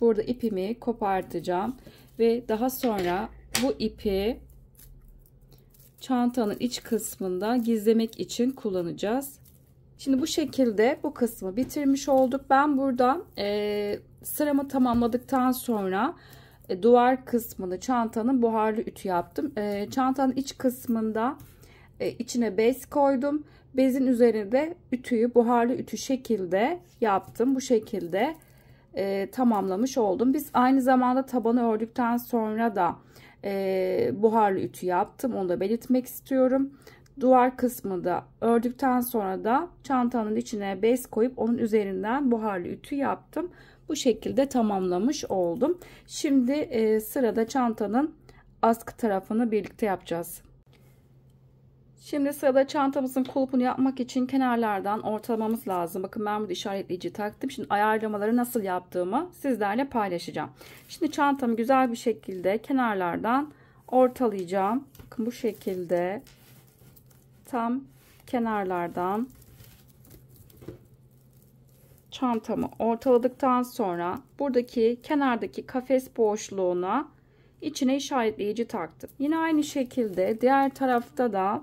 burada ipimi kopartacağım ve daha sonra bu ipi çantanın iç kısmında gizlemek için kullanacağız. Şimdi bu şekilde bu kısmı bitirmiş olduk. Ben burada e, sıramı tamamladıktan sonra e, duvar kısmını çantanın buharlı ütü yaptım. E, çantanın iç kısmında e, içine bez koydum. Bezin üzerine de ütüyü buharlı ütü şekilde yaptım. Bu şekilde e, tamamlamış oldum. Biz aynı zamanda tabanı ördükten sonra da e, buharlı ütü yaptım. Onu da belirtmek istiyorum duvar kısmı da ördükten sonra da çantanın içine bez koyup onun üzerinden buharlı ütü yaptım. Bu şekilde tamamlamış oldum. Şimdi e, sırada çantanın askı tarafını birlikte yapacağız. Şimdi sırada çantamızın kulpunu yapmak için kenarlardan ortalamamız lazım. Bakın ben burada işaretleyici taktım. Şimdi ayarlamaları nasıl yaptığımı sizlerle paylaşacağım. Şimdi çantamı güzel bir şekilde kenarlardan ortalayacağım. Bakın bu şekilde tam kenarlardan çantamı ortaladıktan sonra buradaki kenardaki kafes boşluğuna içine işaretleyici taktım. Yine aynı şekilde diğer tarafta da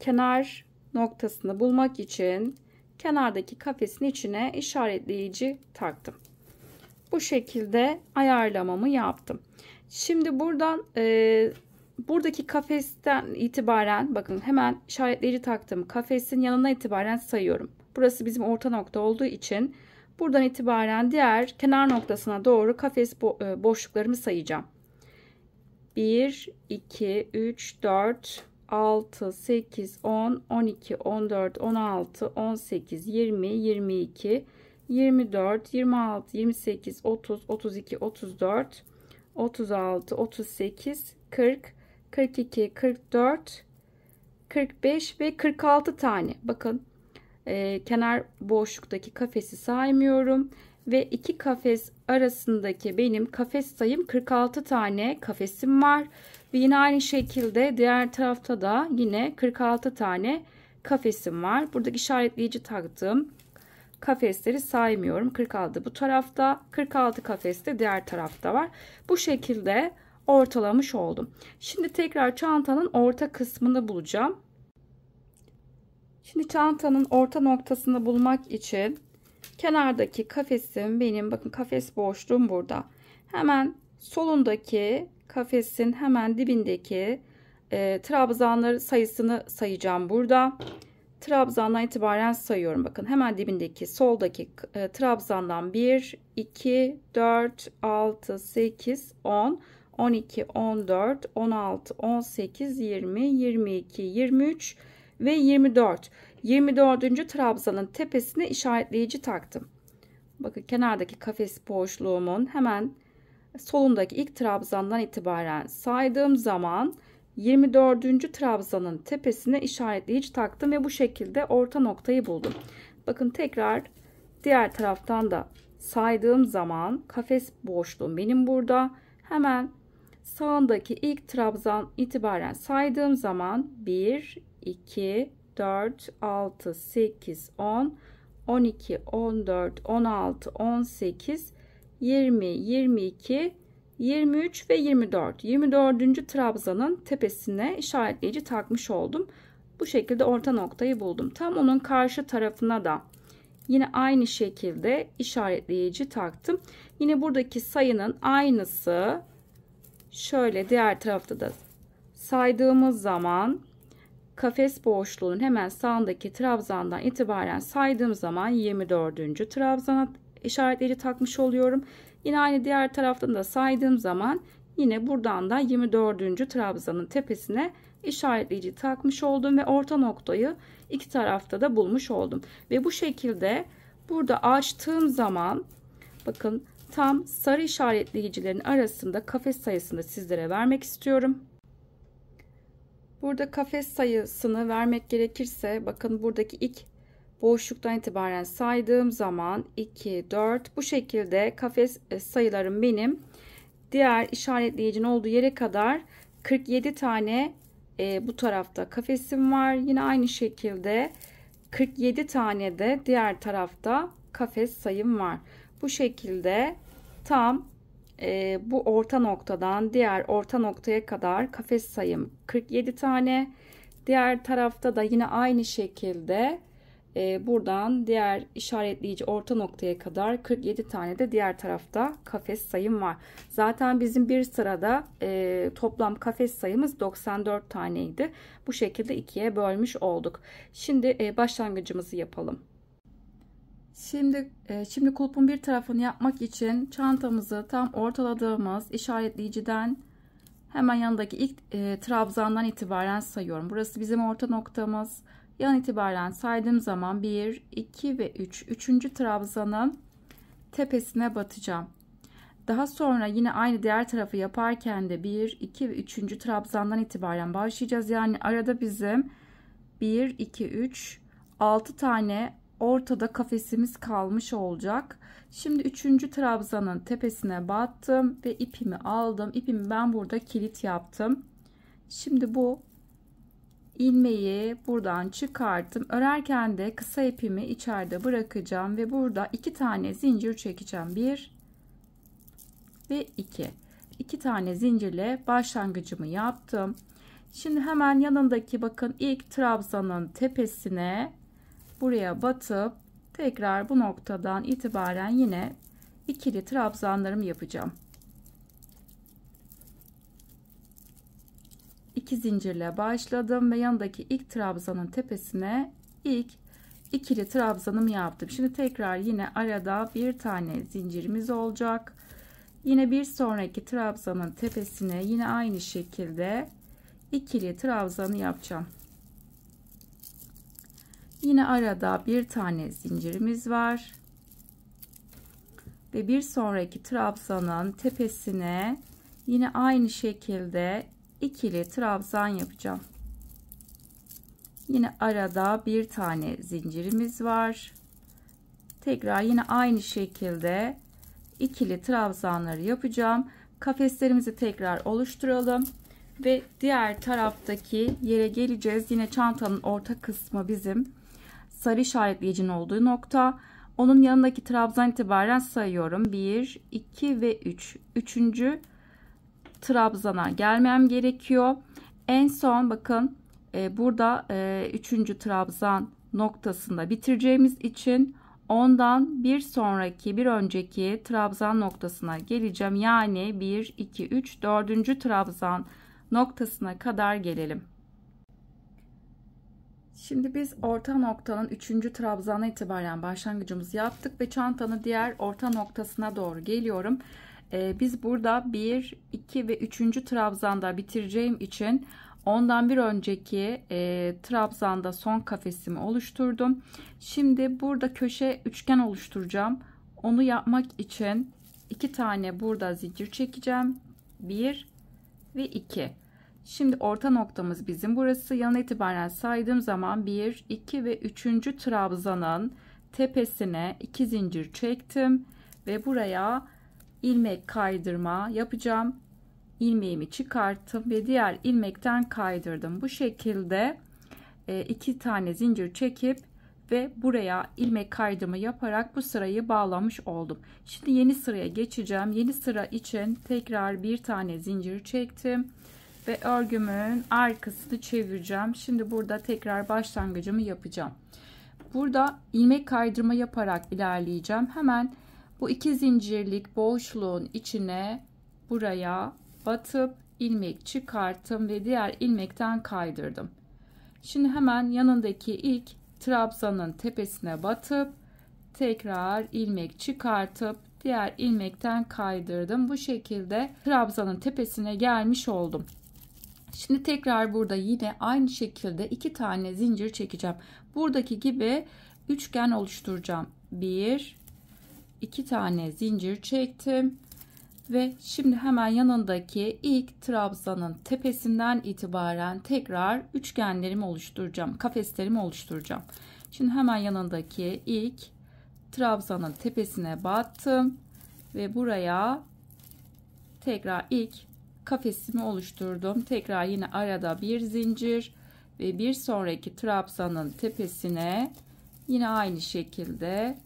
kenar noktasını bulmak için kenardaki kafesin içine işaretleyici taktım. Bu şekilde ayarlamamı yaptım. Şimdi buradan e, buradaki kafesten itibaren bakın hemen işaretleyici taktım. Kafesin yanına itibaren sayıyorum. Burası bizim orta nokta olduğu için buradan itibaren diğer kenar noktasına doğru kafes bo e, boşluklarımı sayacağım. 1, 2, 3, 4, 6, 8, 10, 12, 14, 16, 18, 20, 22, 24, 26, 28, 30, 32, 34, 36, 38, 40, 42, 44, 45 ve 46 tane. Bakın e, kenar boşluktaki kafesi saymıyorum. Ve iki kafes arasındaki benim kafes sayım 46 tane kafesim var. Ve yine aynı şekilde diğer tarafta da yine 46 tane kafesim var. Buradaki işaretleyici taktığım kafesleri saymıyorum. 46 bu tarafta, 46 kafes de diğer tarafta var. Bu şekilde ortalamış oldum. Şimdi tekrar çantanın orta kısmını bulacağım. Şimdi çantanın orta noktasını bulmak için kenardaki kafesim benim bakın kafes boşluğum burada. Hemen solundaki kafesin hemen dibindeki e, trabzanları sayısını sayacağım burada. Trabzandan itibaren sayıyorum. Bakın hemen dibindeki soldaki e, trabzandan 1, 2, 4, 6, 8, 10. 12, 14, 16, 18, 20, 22, 23 ve 24. 24. trabzanın tepesine işaretleyici taktım. Bakın kenardaki kafes boşluğumun hemen solundaki ilk trabzandan itibaren saydığım zaman 24. trabzanın tepesine işaretleyici taktım ve bu şekilde orta noktayı buldum. Bakın tekrar diğer taraftan da saydığım zaman kafes boşluğum benim burada. Hemen sağındaki ilk trabzan itibaren saydığım zaman 1, 2, 4, 6, 8, 10, 12, 14, 16, 18, 20, 22, 23 ve 24. 24. trabzanın tepesine işaretleyici takmış oldum. Bu şekilde orta noktayı buldum. Tam onun karşı tarafına da yine aynı şekilde işaretleyici taktım. Yine buradaki sayının aynısı şöyle diğer tarafta da saydığımız zaman kafes boşluğunun hemen sağındaki trabzandan itibaren saydığım zaman 24. trabzana işaretleri takmış oluyorum. Yine aynı diğer taraftan da saydığım zaman yine buradan da 24. trabzanın tepesine işaretleyici takmış oldum ve orta noktayı iki tarafta da bulmuş oldum. Ve bu şekilde burada açtığım zaman bakın tam sarı işaretleyicilerin arasında kafes sayısını sizlere vermek istiyorum. Burada kafes sayısını vermek gerekirse bakın buradaki ilk boşluktan itibaren saydığım zaman 2, 4 bu şekilde kafes e, sayılarım benim diğer işaretleyicinin olduğu yere kadar 47 tane e, bu tarafta kafesim var. Yine aynı şekilde 47 tane de diğer tarafta kafes sayım var bu şekilde tam e, bu orta noktadan diğer orta noktaya kadar kafes sayım 47 tane. Diğer tarafta da yine aynı şekilde e, buradan diğer işaretleyici orta noktaya kadar 47 tane de diğer tarafta kafes sayım var. Zaten bizim bir sırada e, toplam kafes sayımız 94 taneydi. Bu şekilde ikiye bölmüş olduk. Şimdi e, başlangıcımızı yapalım. Şimdi e, şimdi kulpun bir tarafını yapmak için çantamızı tam ortaladığımız işaretleyiciden hemen yanındaki ilk e, trabzandan itibaren sayıyorum. Burası bizim orta noktamız. Yan itibaren saydığım zaman 1, 2 ve 3. Üçüncü trabzanın tepesine batacağım. Daha sonra yine aynı diğer tarafı yaparken de 1, 2 ve 3. trabzandan itibaren başlayacağız. Yani arada bizim 1, 2, 3, 6 tane ortada kafesimiz kalmış olacak. Şimdi üçüncü trabzanın tepesine battım ve ipimi aldım. İpimi ben burada kilit yaptım. Şimdi bu ilmeği buradan çıkarttım. Örerken de kısa ipimi içeride bırakacağım ve burada iki tane zincir çekeceğim. Bir ve iki. İki tane zincirle başlangıcımı yaptım. Şimdi hemen yanındaki bakın ilk trabzanın tepesine buraya batıp tekrar bu noktadan itibaren yine ikili trabzanlarımı yapacağım. İki zincirle başladım ve yanındaki ilk trabzanın tepesine ilk ikili trabzanımı yaptım. Şimdi tekrar yine arada bir tane zincirimiz olacak. Yine bir sonraki trabzanın tepesine yine aynı şekilde ikili trabzanı yapacağım. Yine arada bir tane zincirimiz var. Ve bir sonraki trabzanın tepesine yine aynı şekilde ikili trabzan yapacağım. Yine arada bir tane zincirimiz var. Tekrar yine aynı şekilde ikili trabzanları yapacağım. Kafeslerimizi tekrar oluşturalım ve diğer taraftaki yere geleceğiz. Yine çantanın orta kısmı bizim sarı işaretleyicinin olduğu nokta. Onun yanındaki trabzan itibaren sayıyorum. 1, 2 ve 3. Üçüncü trabzana gelmem gerekiyor. En son bakın e, burada e, üçüncü trabzan noktasında bitireceğimiz için ondan bir sonraki bir önceki trabzan noktasına geleceğim. Yani 1, 2, 3, 4. trabzan noktasına kadar gelelim. Şimdi biz orta noktanın 3. trabzana itibaren başlangıcımızı yaptık ve çantanın diğer orta noktasına doğru geliyorum. Ee, biz burada 1, 2 ve 3. trabzanda bitireceğim için ondan bir önceki e, trabzanda son kafesimi oluşturdum. Şimdi burada köşe üçgen oluşturacağım. Onu yapmak için iki tane burada zincir çekeceğim. 1 ve 2. Şimdi orta noktamız bizim burası. Yan itibaren saydığım zaman 1, 2 ve 3. trabzanın tepesine 2 zincir çektim. Ve buraya ilmek kaydırma yapacağım. İlmeğimi çıkarttım ve diğer ilmekten kaydırdım. Bu şekilde 2 e, tane zincir çekip ve buraya ilmek kaydımı yaparak bu sırayı bağlamış oldum. Şimdi yeni sıraya geçeceğim. Yeni sıra için tekrar bir tane zincir çektim ve örgümün arkasını çevireceğim. Şimdi burada tekrar başlangıcımı yapacağım. Burada ilmek kaydırma yaparak ilerleyeceğim. Hemen bu iki zincirlik boşluğun içine buraya batıp ilmek çıkarttım ve diğer ilmekten kaydırdım. Şimdi hemen yanındaki ilk trabzanın tepesine batıp tekrar ilmek çıkartıp diğer ilmekten kaydırdım. Bu şekilde trabzanın tepesine gelmiş oldum. Şimdi tekrar burada yine aynı şekilde iki tane zincir çekeceğim. Buradaki gibi üçgen oluşturacağım. Bir, iki tane zincir çektim. Ve şimdi hemen yanındaki ilk trabzanın tepesinden itibaren tekrar üçgenlerimi oluşturacağım. Kafeslerimi oluşturacağım. Şimdi hemen yanındaki ilk trabzanın tepesine battım. Ve buraya tekrar ilk kafesimi oluşturdum. Tekrar yine arada bir zincir ve bir sonraki trabzanın tepesine yine aynı şekilde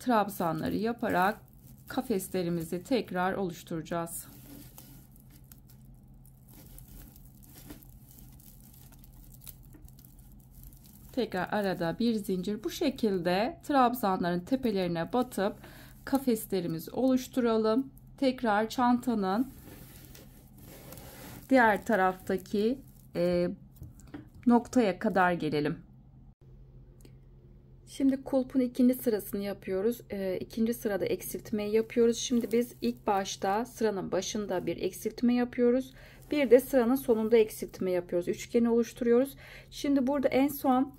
trabzanları yaparak kafeslerimizi tekrar oluşturacağız. Tekrar arada bir zincir bu şekilde trabzanların tepelerine batıp kafeslerimizi oluşturalım. Tekrar çantanın diğer taraftaki e, noktaya kadar gelelim. Şimdi kulpun ikinci sırasını yapıyoruz. E, ikinci sırada eksiltmeyi yapıyoruz. Şimdi biz ilk başta sıranın başında bir eksiltme yapıyoruz. Bir de sıranın sonunda eksiltme yapıyoruz. Üçgeni oluşturuyoruz. Şimdi burada en son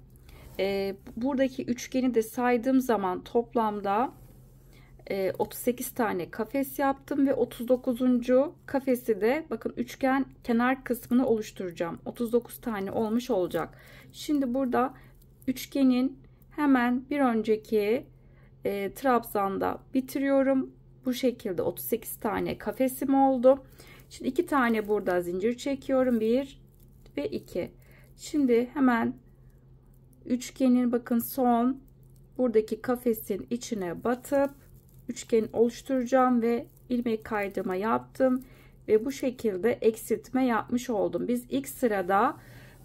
e, buradaki üçgeni de saydığım zaman toplamda e, 38 tane kafes yaptım ve 39. kafesi de bakın üçgen kenar kısmını oluşturacağım. 39 tane olmuş olacak. Şimdi burada üçgenin hemen bir önceki e, trabzanda bitiriyorum. Bu şekilde 38 tane kafesim oldu. Şimdi iki tane burada zincir çekiyorum. bir ve iki. Şimdi hemen üçgenin bakın son buradaki kafesin içine batıp üçgen oluşturacağım ve ilmek kaydırma yaptım ve bu şekilde eksiltme yapmış oldum. Biz ilk sırada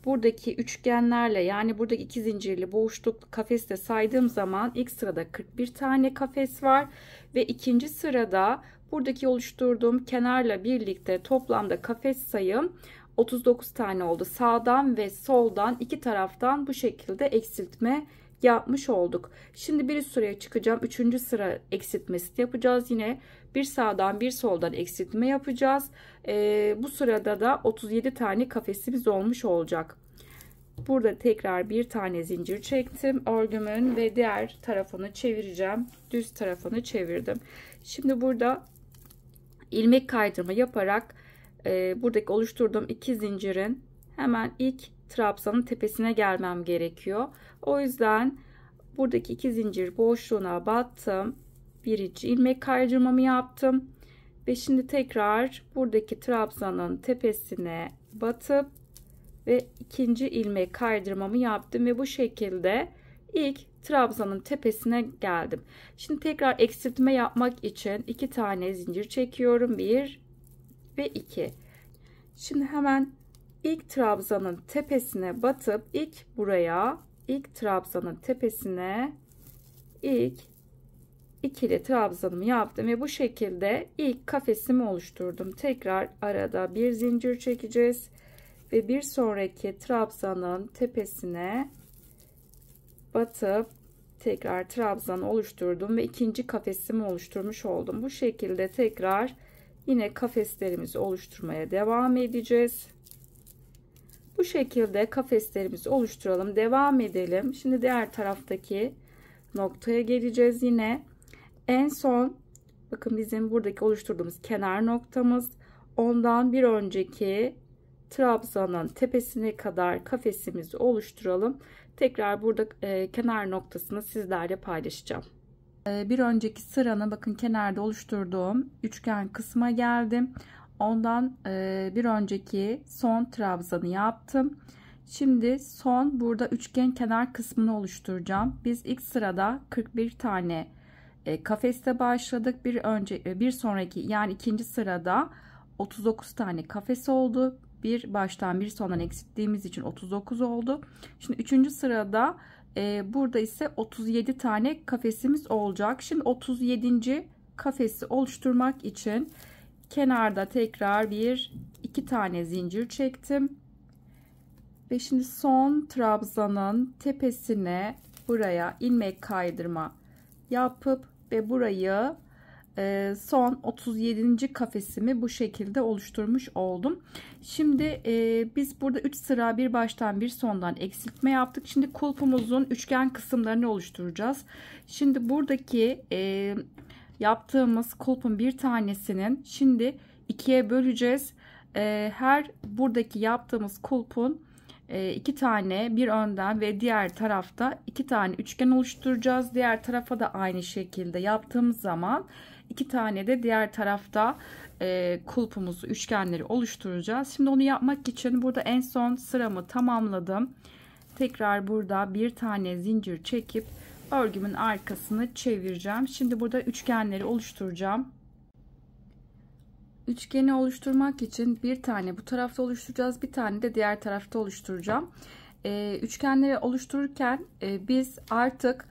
buradaki üçgenlerle yani buradaki iki zincirli boğuşluk kafeste saydığım zaman ilk sırada 41 tane kafes var ve ikinci sırada buradaki oluşturduğum kenarla birlikte toplamda kafes sayım 39 tane oldu. Sağdan ve soldan iki taraftan bu şekilde eksiltme yapmış olduk. Şimdi bir üst sıraya çıkacağım. Üçüncü sıra eksiltmesi yapacağız. Yine bir sağdan bir soldan eksiltme yapacağız. Ee, bu sırada da 37 tane kafesimiz olmuş olacak. Burada tekrar bir tane zincir çektim. Örgümün ve diğer tarafını çevireceğim. Düz tarafını çevirdim. Şimdi burada ilmek kaydırma yaparak e, buradaki oluşturduğum iki zincirin hemen ilk trabzanın tepesine gelmem gerekiyor. O yüzden buradaki iki zincir boşluğuna battım. Birinci ilmek kaydırmamı yaptım. Ve şimdi tekrar buradaki trabzanın tepesine batıp ve ikinci ilmek kaydırmamı yaptım ve bu şekilde ilk trabzanın tepesine geldim. Şimdi tekrar eksiltme yapmak için iki tane zincir çekiyorum. Bir ve iki. Şimdi hemen ilk trabzanın tepesine batıp ilk buraya ilk trabzanın tepesine ilk ikili trabzanımı yaptım ve bu şekilde ilk kafesimi oluşturdum. Tekrar arada bir zincir çekeceğiz ve bir sonraki trabzanın tepesine batıp tekrar trabzan oluşturdum ve ikinci kafesimi oluşturmuş oldum. Bu şekilde tekrar yine kafeslerimizi oluşturmaya devam edeceğiz. Bu şekilde kafeslerimizi oluşturalım. Devam edelim. Şimdi diğer taraftaki noktaya geleceğiz yine. En son bakın bizim buradaki oluşturduğumuz kenar noktamız. Ondan bir önceki trabzanın tepesine kadar kafesimizi oluşturalım. Tekrar burada e, kenar noktasını sizlerle paylaşacağım. E, bir önceki sırana bakın kenarda oluşturduğum üçgen kısma geldim. Ondan e, bir önceki son trabzanı yaptım. Şimdi son burada üçgen kenar kısmını oluşturacağım. Biz ilk sırada 41 tane e, kafeste başladık. Bir önce e, bir sonraki yani ikinci sırada 39 tane kafes oldu. Bir baştan bir sondan eksilttiğimiz için 39 oldu. Şimdi üçüncü sırada e, burada ise 37 tane kafesimiz olacak. Şimdi 37. kafesi oluşturmak için kenarda tekrar bir iki tane zincir çektim ve şimdi son trabzanın tepesine buraya ilmek kaydırma yapıp ve burayı e, son 37. kafesimi bu şekilde oluşturmuş oldum. Şimdi e, biz burada 3 sıra bir baştan bir sondan eksiltme yaptık. Şimdi kulpumuzun üçgen kısımlarını oluşturacağız. Şimdi buradaki e, yaptığımız kulpun bir tanesinin şimdi ikiye böleceğiz. Ee, her buradaki yaptığımız kulpun e, iki tane bir önden ve diğer tarafta iki tane üçgen oluşturacağız. Diğer tarafa da aynı şekilde yaptığımız zaman iki tane de diğer tarafta e, kulpumuzu üçgenleri oluşturacağız. Şimdi onu yapmak için burada en son sıramı tamamladım. Tekrar burada bir tane zincir çekip örgümün arkasını çevireceğim. Şimdi burada üçgenleri oluşturacağım. Üçgeni oluşturmak için bir tane bu tarafta oluşturacağız. Bir tane de diğer tarafta oluşturacağım. Ee, üçgenleri oluştururken e, biz artık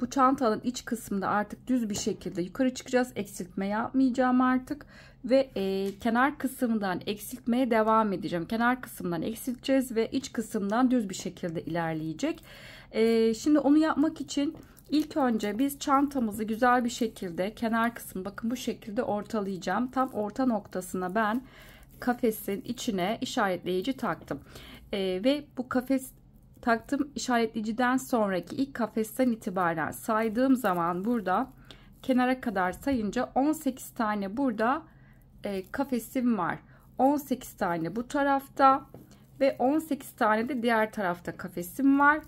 bu çantanın iç kısmında artık düz bir şekilde yukarı çıkacağız. Eksiltme yapmayacağım artık. Ve e, kenar kısımdan eksiltmeye devam edeceğim. Kenar kısımdan eksilteceğiz ve iç kısımdan düz bir şekilde ilerleyecek. Ee, şimdi onu yapmak için ilk önce biz çantamızı güzel bir şekilde kenar kısmı bakın bu şekilde ortalayacağım. Tam orta noktasına ben kafesin içine işaretleyici taktım. E, ve bu kafes taktım işaretleyiciden sonraki ilk kafesten itibaren saydığım zaman burada kenara kadar sayınca 18 tane burada e, kafesim var. 18 tane bu tarafta ve 18 tane de diğer tarafta kafesim var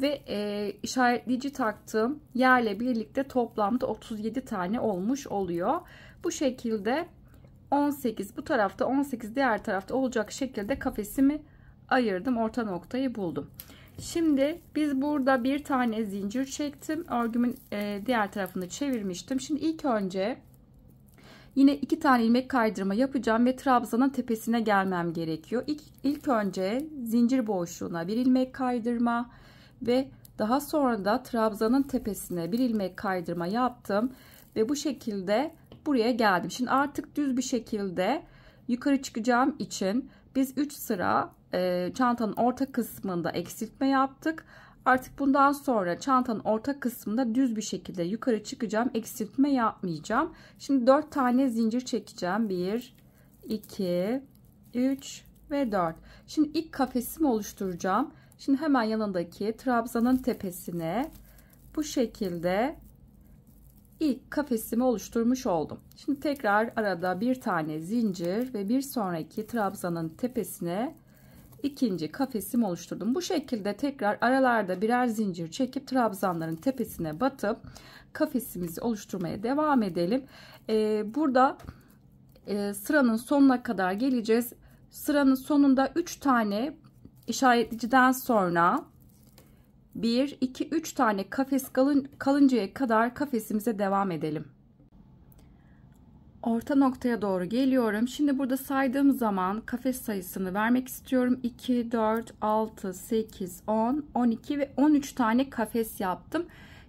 ve e, işaretleyici taktığım yerle birlikte toplamda 37 tane olmuş oluyor. Bu şekilde 18 bu tarafta 18 diğer tarafta olacak şekilde kafesimi ayırdım. Orta noktayı buldum. Şimdi biz burada bir tane zincir çektim. Örgümün e, diğer tarafını çevirmiştim. Şimdi ilk önce yine iki tane ilmek kaydırma yapacağım ve trabzanın tepesine gelmem gerekiyor. İlk, ilk önce zincir boşluğuna bir ilmek kaydırma ve daha sonra da trabzanın tepesine bir ilmek kaydırma yaptım ve bu şekilde buraya geldim. Şimdi artık düz bir şekilde yukarı çıkacağım için biz 3 sıra e, çantanın orta kısmında eksiltme yaptık. Artık bundan sonra çantanın orta kısmında düz bir şekilde yukarı çıkacağım. Eksiltme yapmayacağım. Şimdi 4 tane zincir çekeceğim. 1, 2, 3 ve 4. Şimdi ilk kafesimi oluşturacağım. Şimdi hemen yanındaki trabzanın tepesine bu şekilde ilk kafesimi oluşturmuş oldum. Şimdi tekrar arada bir tane zincir ve bir sonraki trabzanın tepesine ikinci kafesimi oluşturdum. Bu şekilde tekrar aralarda birer zincir çekip trabzanların tepesine batıp kafesimizi oluşturmaya devam edelim. Ee, burada e, sıranın sonuna kadar geleceğiz. Sıranın sonunda 3 tane işaretliciden sonra 1, 2, 3 tane kafes kalın, kalıncaya kadar kafesimize devam edelim. Orta noktaya doğru geliyorum. Şimdi burada saydığım zaman kafes sayısını vermek istiyorum. 2, 4, 6, 8, 10, 12 ve 13 tane kafes yaptım.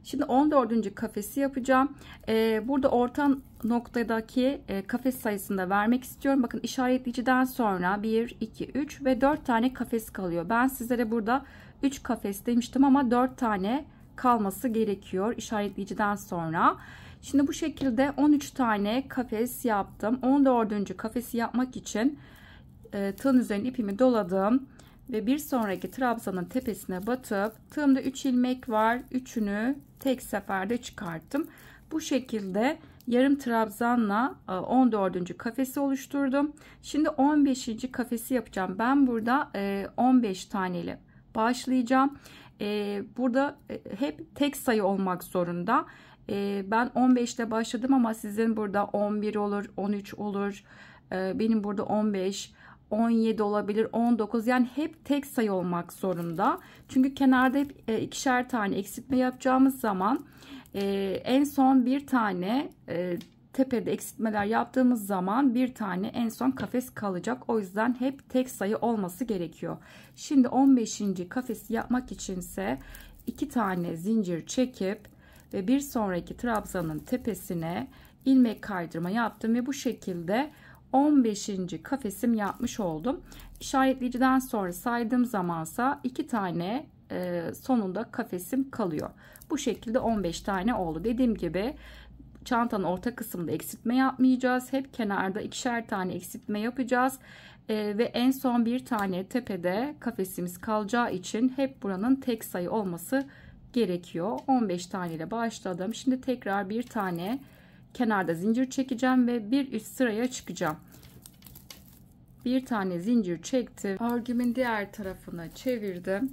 Şimdi 14. kafesi yapacağım. Ee, burada orta noktadaki e, kafes sayısını da vermek istiyorum. Bakın işaretleyiciden sonra 1, 2, 3 ve 4 tane kafes kalıyor. Ben sizlere burada 3 kafes demiştim ama 4 tane kalması gerekiyor işaretleyiciden sonra. Şimdi bu şekilde 13 tane kafes yaptım. 14. kafesi yapmak için e, tığın üzerine ipimi doladım ve bir sonraki trabzanın tepesine batıp tığımda 3 ilmek var. Üçünü tek seferde çıkarttım. Bu şekilde yarım trabzanla 14. E, kafesi oluşturdum. Şimdi 15. kafesi yapacağım. Ben burada 15 e, taneli başlayacağım. E, burada hep tek sayı olmak zorunda. Ben 15'te başladım ama sizin burada 11 olur, 13 olur. Benim burada 15, 17 olabilir 19 yani hep tek sayı olmak zorunda çünkü kenarda hep e, ikişer tane eksiltme yapacağımız zaman e, en son bir tane e, tepede eksiltmeler yaptığımız zaman bir tane en son kafes kalacak o yüzden hep tek sayı olması gerekiyor şimdi 15. kafesi yapmak içinse iki tane zincir çekip ve bir sonraki trabzanın tepesine ilmek kaydırma yaptım ve bu şekilde 15. kafesim yapmış oldum. İşaretleyiciden sonra saydığım zamansa 2 tane e, sonunda kafesim kalıyor. Bu şekilde 15 tane oldu. Dediğim gibi çantanın orta kısmında eksiltme yapmayacağız. Hep kenarda ikişer tane eksiltme yapacağız. Ee, ve en son bir tane tepede kafesimiz kalacağı için hep buranın tek sayı olması gerekiyor. 15 tane ile başladım. Şimdi tekrar bir tane kenarda zincir çekeceğim ve bir üst sıraya çıkacağım bir tane zincir çektim örgümün diğer tarafına çevirdim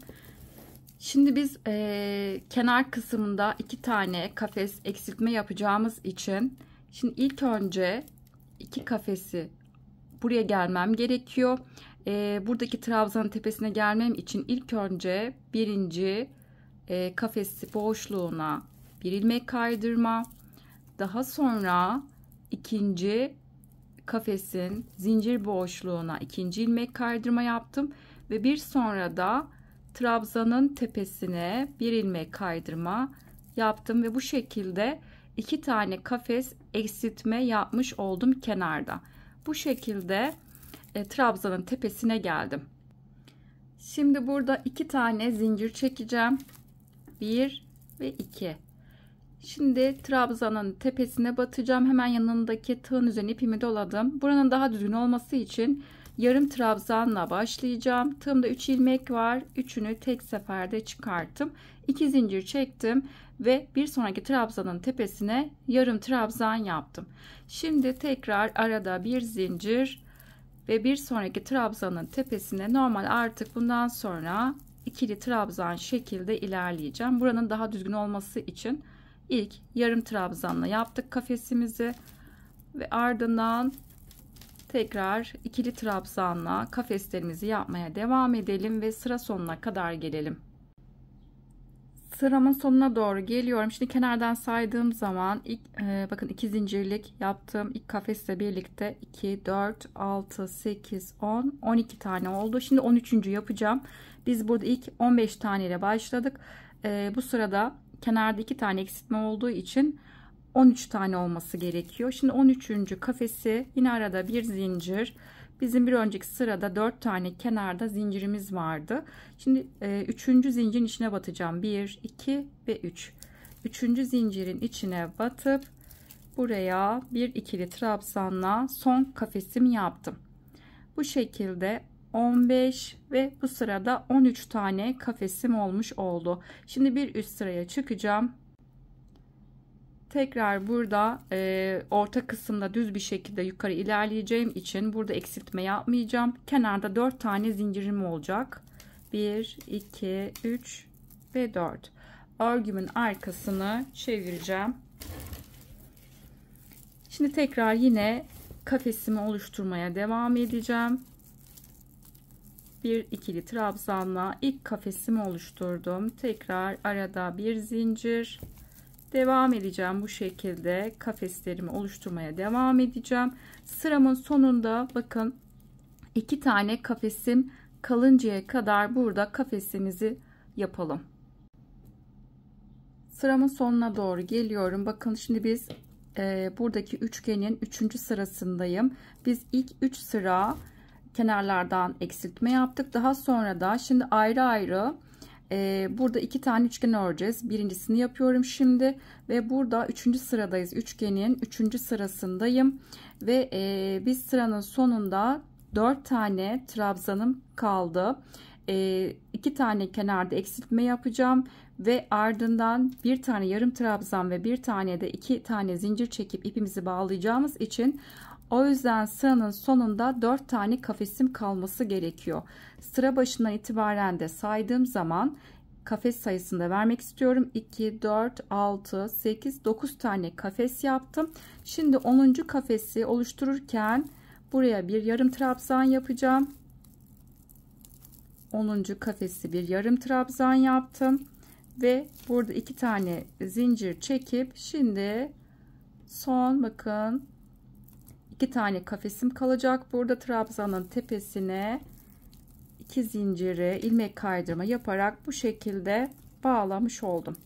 şimdi biz e, kenar kısmında iki tane kafes eksiltme yapacağımız için şimdi ilk önce iki kafesi buraya gelmem gerekiyor e, buradaki trabzanın tepesine gelmem için ilk önce birinci e, kafesi boşluğuna bir ilmek kaydırma daha sonra ikinci kafesin zincir boşluğuna ikinci ilmek kaydırma yaptım ve bir sonra da trabzanın tepesine bir ilmek kaydırma yaptım ve bu şekilde iki tane kafes eksiltme yapmış oldum kenarda. Bu şekilde e, trabzanın tepesine geldim. Şimdi burada iki tane zincir çekeceğim. Bir ve iki. Şimdi trabzanın tepesine batacağım. Hemen yanındaki tığın üzerine ipimi doladım. Buranın daha düzgün olması için yarım trabzanla başlayacağım. Tığımda 3 ilmek var. Üçünü tek seferde çıkarttım. 2 zincir çektim ve bir sonraki trabzanın tepesine yarım trabzan yaptım. Şimdi tekrar arada bir zincir ve bir sonraki trabzanın tepesine normal artık bundan sonra ikili trabzan şekilde ilerleyeceğim. Buranın daha düzgün olması için ilk yarım trabzanla yaptık kafesimizi ve ardından tekrar ikili trabzanla kafeslerimizi yapmaya devam edelim ve sıra sonuna kadar gelelim. Sıramın sonuna doğru geliyorum. Şimdi kenardan saydığım zaman ilk e, bakın iki zincirlik yaptığım ilk kafesle birlikte 2 4 6 8 10 12 tane oldu. Şimdi 13. yapacağım. Biz burada ilk 15 tane ile başladık. E, bu sırada Kenarda iki tane eksiltme olduğu için 13 tane olması gerekiyor. Şimdi 13. kafesi yine arada bir zincir. Bizim bir önceki sırada 4 tane kenarda zincirimiz vardı. Şimdi 3. E, zincirin içine batacağım. 1, 2 ve 3. 3. zincirin içine batıp buraya bir ikili trabzanla son kafesimi yaptım. Bu şekilde 15 ve bu sırada 13 tane kafesim olmuş oldu. Şimdi bir üst sıraya çıkacağım. Tekrar burada e, orta kısımda düz bir şekilde yukarı ilerleyeceğim için burada eksiltme yapmayacağım. Kenarda 4 tane zincirim olacak. 1, 2, 3 ve 4. Örgümün arkasını çevireceğim. Şimdi tekrar yine kafesimi oluşturmaya devam edeceğim bir ikili trabzanla ilk kafesimi oluşturdum. Tekrar arada bir zincir devam edeceğim bu şekilde kafeslerimi oluşturmaya devam edeceğim. Sıramın sonunda bakın iki tane kafesim kalıncaya kadar burada kafesimizi yapalım. Sıramın sonuna doğru geliyorum. Bakın şimdi biz e, buradaki üçgenin üçüncü sırasındayım. Biz ilk üç sıra kenarlardan eksiltme yaptık. Daha sonra da şimdi ayrı ayrı e, burada iki tane üçgen öreceğiz. Birincisini yapıyorum şimdi ve burada üçüncü sıradayız. Üçgenin üçüncü sırasındayım ve e, biz sıranın sonunda dört tane trabzanım kaldı. E, iki tane kenarda eksiltme yapacağım ve ardından bir tane yarım trabzan ve bir tane de iki tane zincir çekip ipimizi bağlayacağımız için o yüzden sıranın sonunda 4 tane kafesim kalması gerekiyor. Sıra başından itibaren de saydığım zaman kafes sayısını da vermek istiyorum. 2, 4, 6, 8, 9 tane kafes yaptım. Şimdi 10. kafesi oluştururken buraya bir yarım trabzan yapacağım. 10. kafesi bir yarım trabzan yaptım. Ve burada iki tane zincir çekip şimdi son bakın iki tane kafesim kalacak. Burada trabzanın tepesine iki zinciri ilmek kaydırma yaparak bu şekilde bağlamış oldum.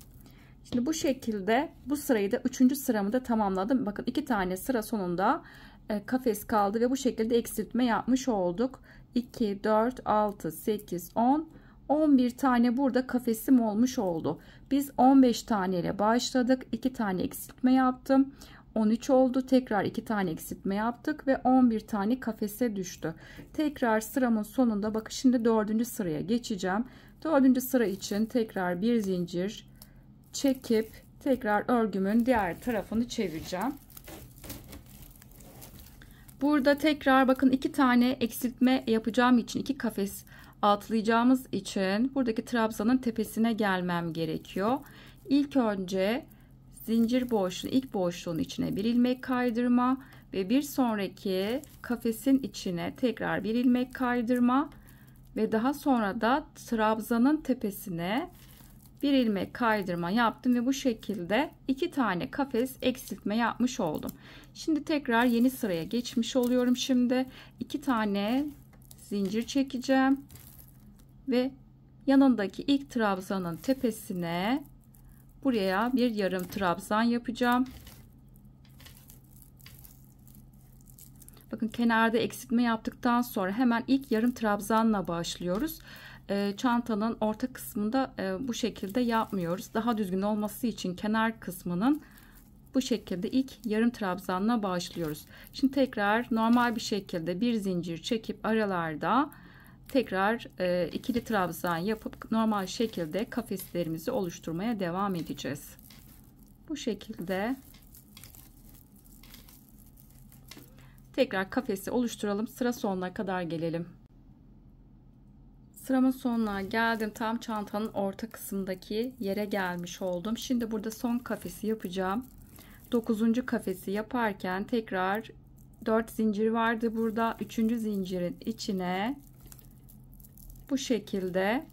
Şimdi bu şekilde bu sırayı da üçüncü sıramı da tamamladım. Bakın iki tane sıra sonunda e, kafes kaldı ve bu şekilde eksiltme yapmış olduk. 2, 4, 6, 8, 10, 11 tane burada kafesim olmuş oldu. Biz 15 tane ile başladık. 2 tane eksiltme yaptım. 13 oldu. Tekrar 2 tane eksiltme yaptık ve 11 tane kafese düştü. Tekrar sıramın sonunda bakın şimdi 4. sıraya geçeceğim. 4. sıra için tekrar bir zincir çekip tekrar örgümün diğer tarafını çevireceğim. Burada tekrar bakın iki tane eksiltme yapacağım için iki kafes atlayacağımız için buradaki trabzanın tepesine gelmem gerekiyor. İlk önce zincir boşluğu ilk boşluğun içine bir ilmek kaydırma ve bir sonraki kafesin içine tekrar bir ilmek kaydırma ve daha sonra da trabzanın tepesine bir ilmek kaydırma yaptım ve bu şekilde iki tane kafes eksiltme yapmış oldum. Şimdi tekrar yeni sıraya geçmiş oluyorum. Şimdi iki tane zincir çekeceğim ve yanındaki ilk trabzanın tepesine Buraya bir yarım trabzan yapacağım. Bakın kenarda eksiltme yaptıktan sonra hemen ilk yarım trabzanla başlıyoruz. Ee, çantanın orta kısmında e, bu şekilde yapmıyoruz. Daha düzgün olması için kenar kısmının bu şekilde ilk yarım trabzanla başlıyoruz. Şimdi tekrar normal bir şekilde bir zincir çekip aralarda tekrar e, ikili trabzan yapıp normal şekilde kafeslerimizi oluşturmaya devam edeceğiz. Bu şekilde tekrar kafesi oluşturalım. Sıra sonuna kadar gelelim. Sıramın sonuna geldim. Tam çantanın orta kısımdaki yere gelmiş oldum. Şimdi burada son kafesi yapacağım. 9. kafesi yaparken tekrar 4 zincir vardı burada. 3. zincirin içine bu şekilde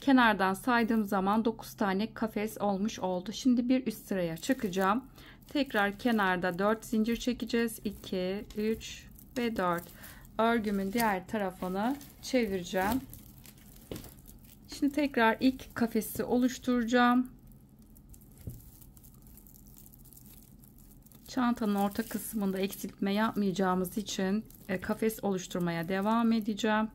kenardan saydığım zaman 9 tane kafes olmuş oldu. Şimdi bir üst sıraya çıkacağım. Tekrar kenarda 4 zincir çekeceğiz. 2, 3 ve 4. Örgümün diğer tarafını çevireceğim. Şimdi tekrar ilk kafesi oluşturacağım. Çantanın orta kısmında eksiltme yapmayacağımız için e, kafes oluşturmaya devam edeceğim.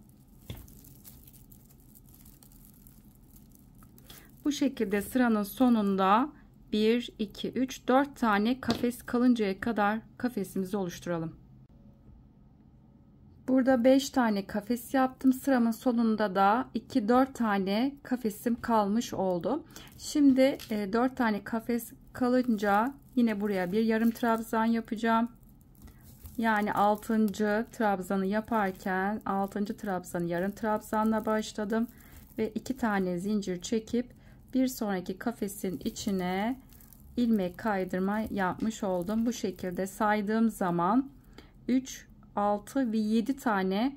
Bu şekilde sıranın sonunda 1, 2, 3, 4 tane kafes kalıncaya kadar kafesimizi oluşturalım. Burada 5 tane kafes yaptım. Sıramın sonunda da 2-4 tane kafesim kalmış oldu. Şimdi 4 e, tane kafes kalınca yine buraya bir yarım trabzan yapacağım. Yani 6. trabzanı yaparken 6. trabzanı yarım trabzanla başladım. Ve 2 tane zincir çekip bir sonraki kafesin içine ilmek kaydırma yapmış oldum. Bu şekilde saydığım zaman 3, 6 ve 7 tane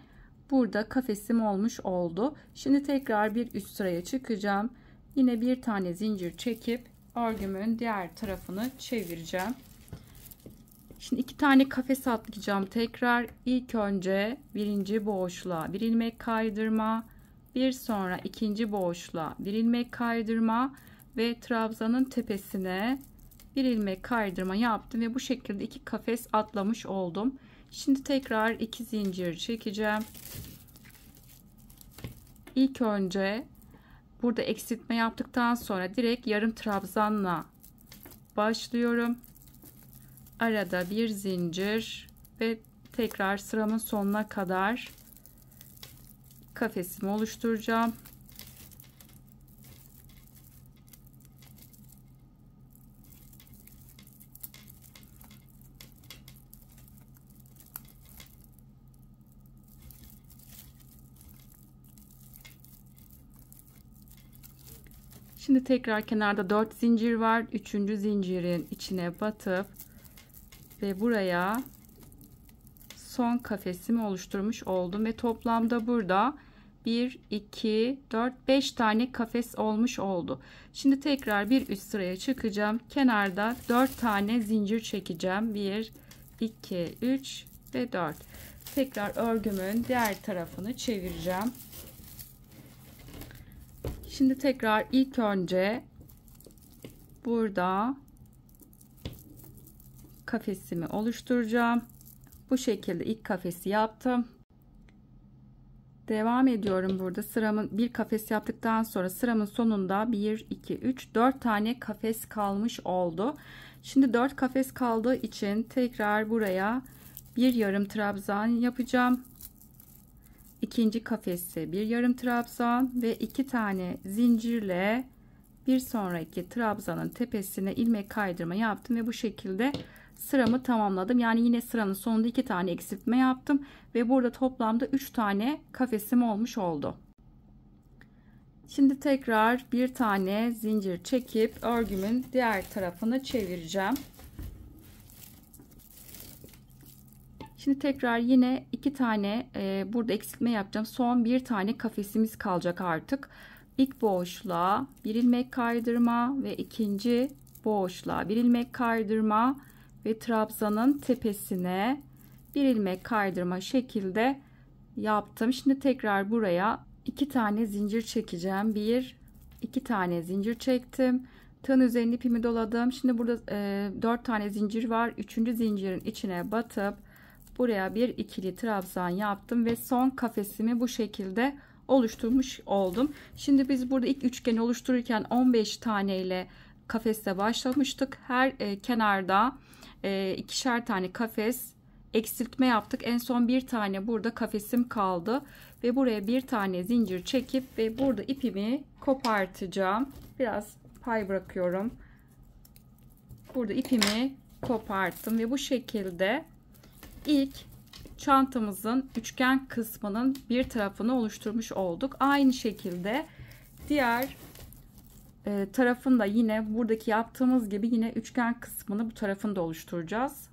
burada kafesim olmuş oldu. Şimdi tekrar bir üst sıraya çıkacağım. Yine bir tane zincir çekip örgümün diğer tarafını çevireceğim. Şimdi iki tane kafes atlayacağım tekrar. ilk önce birinci boşluğa bir ilmek kaydırma, bir sonra ikinci boşluğa bir ilmek kaydırma ve trabzanın tepesine bir ilmek kaydırma yaptım ve bu şekilde iki kafes atlamış oldum. Şimdi tekrar iki zincir çekeceğim. İlk önce burada eksiltme yaptıktan sonra direkt yarım trabzanla başlıyorum. Arada bir zincir ve tekrar sıramın sonuna kadar kafesimi oluşturacağım. Şimdi tekrar kenarda 4 zincir var. 3. zincirin içine batıp ve buraya son kafesimi oluşturmuş oldum ve toplamda burada 1, 2, 4, 5 tane kafes olmuş oldu. Şimdi tekrar bir üst sıraya çıkacağım. Kenarda 4 tane zincir çekeceğim. 1, 2, 3 ve 4. Tekrar örgümün diğer tarafını çevireceğim. Şimdi tekrar ilk önce burada kafesimi oluşturacağım. Bu şekilde ilk kafesi yaptım. Devam ediyorum burada. Sıramın bir kafes yaptıktan sonra sıramın sonunda 1, 2, 3, 4 tane kafes kalmış oldu. Şimdi 4 kafes kaldığı için tekrar buraya bir yarım trabzan yapacağım. İkinci kafesi bir yarım trabzan ve iki tane zincirle bir sonraki trabzanın tepesine ilmek kaydırma yaptım ve bu şekilde sıramı tamamladım. Yani yine sıranın sonunda iki tane eksiltme yaptım ve burada toplamda üç tane kafesim olmuş oldu. Şimdi tekrar bir tane zincir çekip örgümün diğer tarafını çevireceğim. Şimdi tekrar yine iki tane e, burada eksiltme yapacağım. Son bir tane kafesimiz kalacak artık. İlk boşluğa bir ilmek kaydırma ve ikinci boşluğa bir ilmek kaydırma ve trabzanın tepesine bir ilmek kaydırma şekilde yaptım. Şimdi tekrar buraya iki tane zincir çekeceğim. Bir, iki tane zincir çektim. Tığın üzerinde ipimi doladım. Şimdi burada e, 4 tane zincir var. Üçüncü zincirin içine batıp buraya bir ikili trabzan yaptım ve son kafesimi bu şekilde oluşturmuş oldum. Şimdi biz burada ilk üçgeni oluştururken 15 tane ile kafeste başlamıştık. Her e, kenarda e, ikişer tane kafes eksiltme yaptık. En son bir tane burada kafesim kaldı ve buraya bir tane zincir çekip ve burada ipimi kopartacağım. Biraz pay bırakıyorum. Burada ipimi koparttım ve bu şekilde ilk çantamızın üçgen kısmının bir tarafını oluşturmuş olduk. Aynı şekilde diğer e, ee, tarafını yine buradaki yaptığımız gibi yine üçgen kısmını bu tarafında oluşturacağız.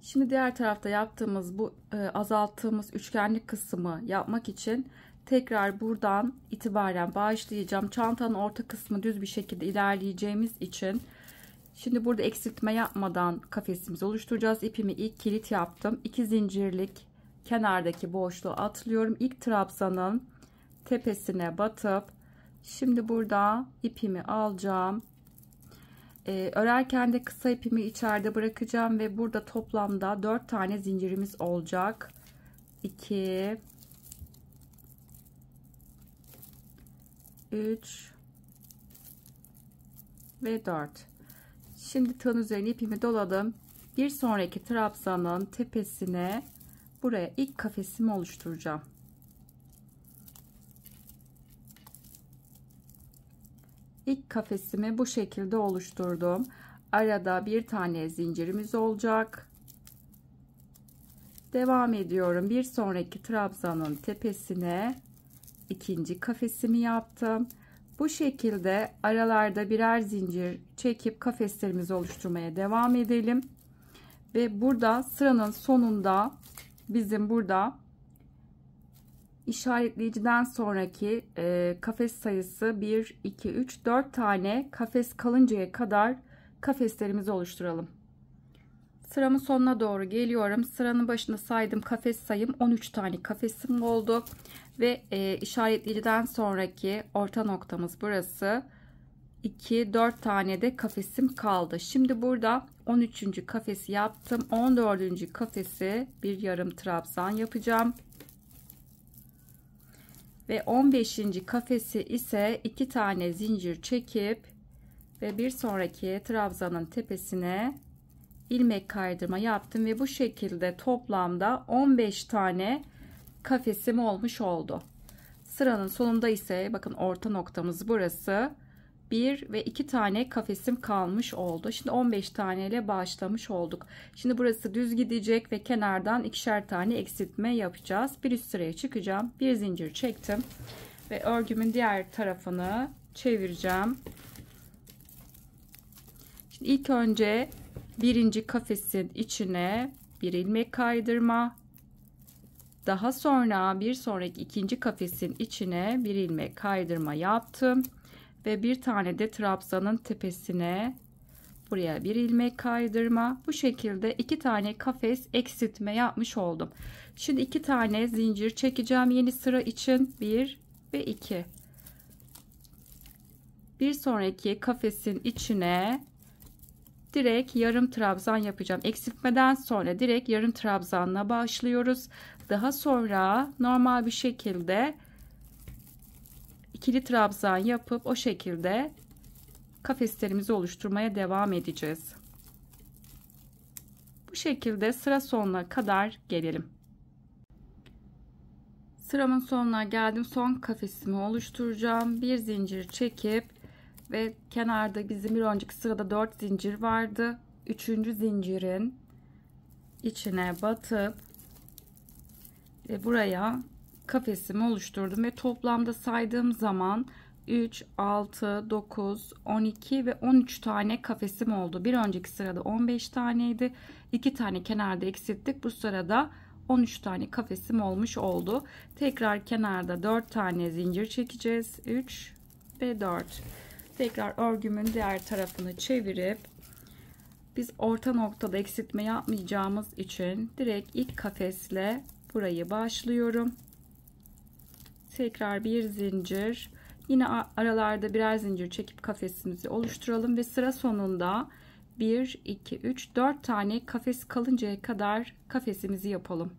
Şimdi diğer tarafta yaptığımız bu e, azalttığımız üçgenlik kısmı yapmak için tekrar buradan itibaren bağışlayacağım. Çantanın orta kısmı düz bir şekilde ilerleyeceğimiz için şimdi burada eksiltme yapmadan kafesimizi oluşturacağız. İpimi ilk kilit yaptım. 2 zincirlik kenardaki boşluğu atlıyorum. İlk trabzanın tepesine batıp Şimdi burada ipimi alacağım. Ee, örerken de kısa ipimi içeride bırakacağım ve burada toplamda 4 tane zincirimiz olacak. 2 3 ve 4. Şimdi tığın üzerine ipimi doladım. Bir sonraki trabzanın tepesine buraya ilk kafesimi oluşturacağım. ilk kafesimi bu şekilde oluşturdum. Arada bir tane zincirimiz olacak. Devam ediyorum. Bir sonraki trabzanın tepesine ikinci kafesimi yaptım. Bu şekilde aralarda birer zincir çekip kafeslerimizi oluşturmaya devam edelim. Ve burada sıranın sonunda bizim burada işaretleyiciden sonraki e, kafes sayısı 1, 2, 3, 4 tane kafes kalıncaya kadar kafeslerimizi oluşturalım. Sıramın sonuna doğru geliyorum. Sıranın başında saydım kafes sayım 13 tane kafesim oldu. Ve e, işaretleyiciden sonraki orta noktamız burası. 2, 4 tane de kafesim kaldı. Şimdi burada 13. kafesi yaptım. 14. kafesi bir yarım trabzan yapacağım ve 15. kafesi ise iki tane zincir çekip ve bir sonraki trabzanın tepesine ilmek kaydırma yaptım ve bu şekilde toplamda 15 tane kafesim olmuş oldu. Sıranın sonunda ise bakın orta noktamız burası. 1 ve 2 tane kafesim kalmış oldu. Şimdi 15 tane ile başlamış olduk. Şimdi burası düz gidecek ve kenardan ikişer tane eksiltme yapacağız. Bir üst sıraya çıkacağım. Bir zincir çektim ve örgümün diğer tarafını çevireceğim. Şimdi ilk önce birinci kafesin içine bir ilmek kaydırma, daha sonra bir sonraki ikinci kafesin içine bir ilmek kaydırma yaptım ve bir tane de trabzanın tepesine buraya bir ilmek kaydırma bu şekilde iki tane kafes eksiltme yapmış oldum şimdi iki tane zincir çekeceğim yeni sıra için bir ve iki bir sonraki kafesin içine direkt yarım trabzan yapacağım eksiltmeden sonra direkt yarım trabzanla başlıyoruz daha sonra normal bir şekilde ikili trabzan yapıp o şekilde kafeslerimizi oluşturmaya devam edeceğiz. Bu şekilde sıra sonuna kadar gelelim. Sıramın sonuna geldim. Son kafesimi oluşturacağım. Bir zincir çekip ve kenarda bizim bir önceki sırada 4 zincir vardı. 3. zincirin içine batıp ve buraya kafesimi oluşturdum ve toplamda saydığım zaman 3, 6, 9, 12 ve 13 tane kafesim oldu. Bir önceki sırada 15 taneydi. 2 tane kenarda eksilttik. Bu sırada 13 tane kafesim olmuş oldu. Tekrar kenarda 4 tane zincir çekeceğiz. 3 ve 4. Tekrar örgümün diğer tarafını çevirip biz orta noktada eksiltme yapmayacağımız için direkt ilk kafesle burayı başlıyorum tekrar bir zincir yine aralarda birer zincir çekip kafesimizi oluşturalım ve sıra sonunda 1 2 3 4 tane kafes kalıncaya kadar kafesimizi yapalım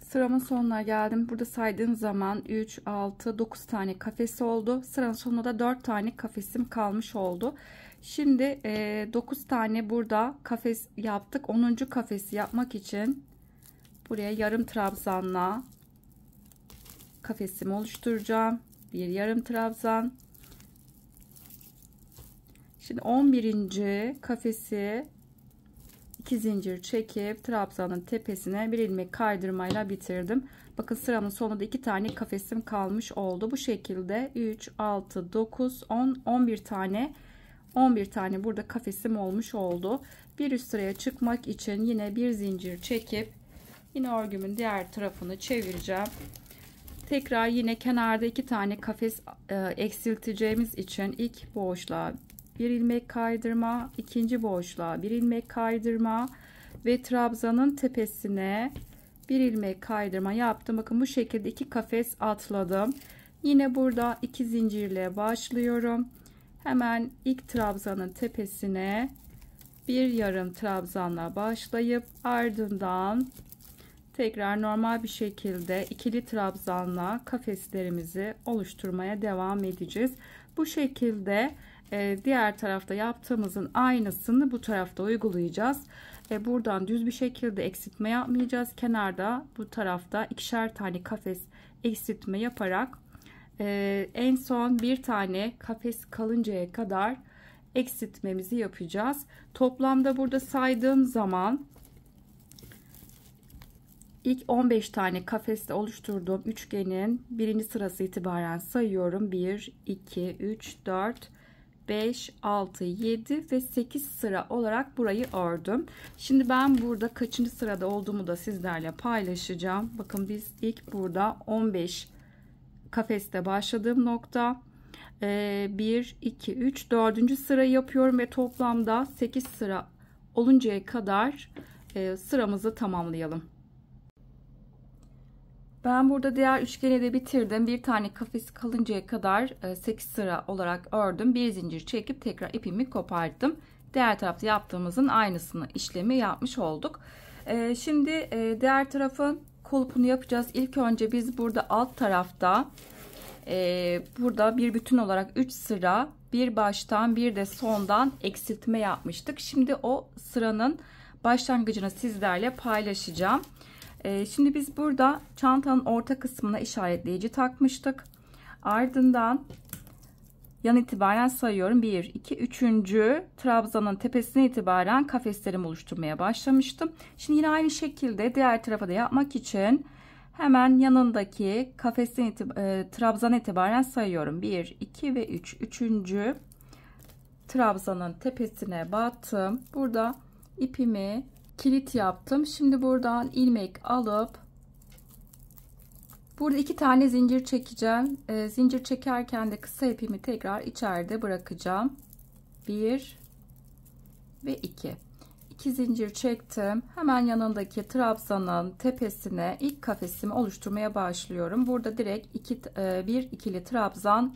sıramın sonuna geldim. Burada saydığım zaman 3, 6, 9 tane kafes oldu. Sıranın sonunda da 4 tane kafesim kalmış oldu. Şimdi e, 9 tane burada kafes yaptık. 10. kafesi yapmak için buraya yarım trabzanla kafesimi oluşturacağım. Bir yarım trabzan. Şimdi 11. kafesi 2 zincir çekip trabzanın tepesine bir ilmek kaydırmayla bitirdim. Bakın sıramın sonunda 2 tane kafesim kalmış oldu. Bu şekilde 3, 6, 9, 10, 11 tane 11 tane burada kafesim olmuş oldu. Bir üst sıraya çıkmak için yine bir zincir çekip yine örgümün diğer tarafını çevireceğim. Tekrar yine kenarda iki tane kafes e, eksilteceğimiz için ilk boşluğa bir ilmek kaydırma, ikinci boşluğa bir ilmek kaydırma ve trabzanın tepesine bir ilmek kaydırma yaptım. Bakın bu şekilde iki kafes atladım. Yine burada iki zincirle başlıyorum. Hemen ilk trabzanın tepesine bir yarım trabzanla başlayıp ardından tekrar normal bir şekilde ikili trabzanla kafeslerimizi oluşturmaya devam edeceğiz. Bu şekilde e, diğer tarafta yaptığımızın aynısını bu tarafta uygulayacağız. E, buradan düz bir şekilde eksiltme yapmayacağız. Kenarda bu tarafta ikişer tane kafes eksiltme yaparak e, en son bir tane kafes kalıncaya kadar eksiltmemizi yapacağız. Toplamda burada saydığım zaman ilk 15 tane kafeste oluşturduğum üçgenin birinci sırası itibaren sayıyorum. 1, 2, 3, 4, 5, 6, 7 ve 8 sıra olarak burayı ördüm. Şimdi ben burada kaçıncı sırada olduğumu da sizlerle paylaşacağım. Bakın biz ilk burada 15 kafeste başladığım nokta. 1, 2, 3, 4. sırayı yapıyorum ve toplamda 8 sıra oluncaya kadar e, sıramızı tamamlayalım. Ben burada diğer üçgeni de bitirdim. Bir tane kafes kalıncaya kadar 8 e, sıra olarak ördüm. Bir zincir çekip tekrar ipimi kopardım. Diğer tarafta yaptığımızın aynısını işlemi yapmış olduk. E, şimdi e, diğer tarafın kulpunu yapacağız. İlk önce biz burada alt tarafta burada bir bütün olarak 3 sıra bir baştan bir de sondan eksiltme yapmıştık. Şimdi o sıranın başlangıcını sizlerle paylaşacağım. Ee, şimdi biz burada çantanın orta kısmına işaretleyici takmıştık. Ardından yan itibaren sayıyorum. 1, 2, 3. trabzanın tepesine itibaren kafeslerimi oluşturmaya başlamıştım. Şimdi yine aynı şekilde diğer tarafa da yapmak için hemen yanındaki kafesin itibaren, e, trabzana itibaren sayıyorum. 1, 2 ve 3. Üç. 3. trabzanın tepesine battım. Burada ipimi kilit yaptım. Şimdi buradan ilmek alıp burada iki tane zincir çekeceğim. E, zincir çekerken de kısa ipimi tekrar içeride bırakacağım. Bir ve iki. İki zincir çektim. Hemen yanındaki trabzanın tepesine ilk kafesimi oluşturmaya başlıyorum. Burada direkt iki, e, bir ikili trabzan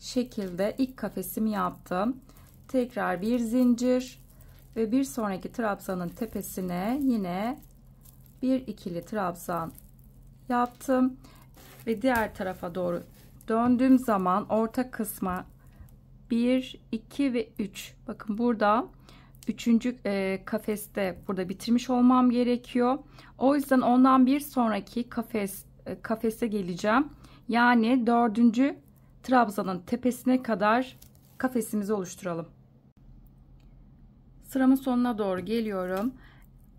şekilde ilk kafesimi yaptım. Tekrar bir zincir ve bir sonraki trabzanın tepesine yine bir ikili trabzan yaptım ve diğer tarafa doğru döndüğüm zaman orta kısma 1 2 ve 3 bakın burada üçüncü e, kafeste burada bitirmiş olmam gerekiyor o yüzden ondan bir sonraki kafes e, kafese geleceğim yani dördüncü trabzanın tepesine kadar kafesimizi oluşturalım Sıramın sonuna doğru geliyorum.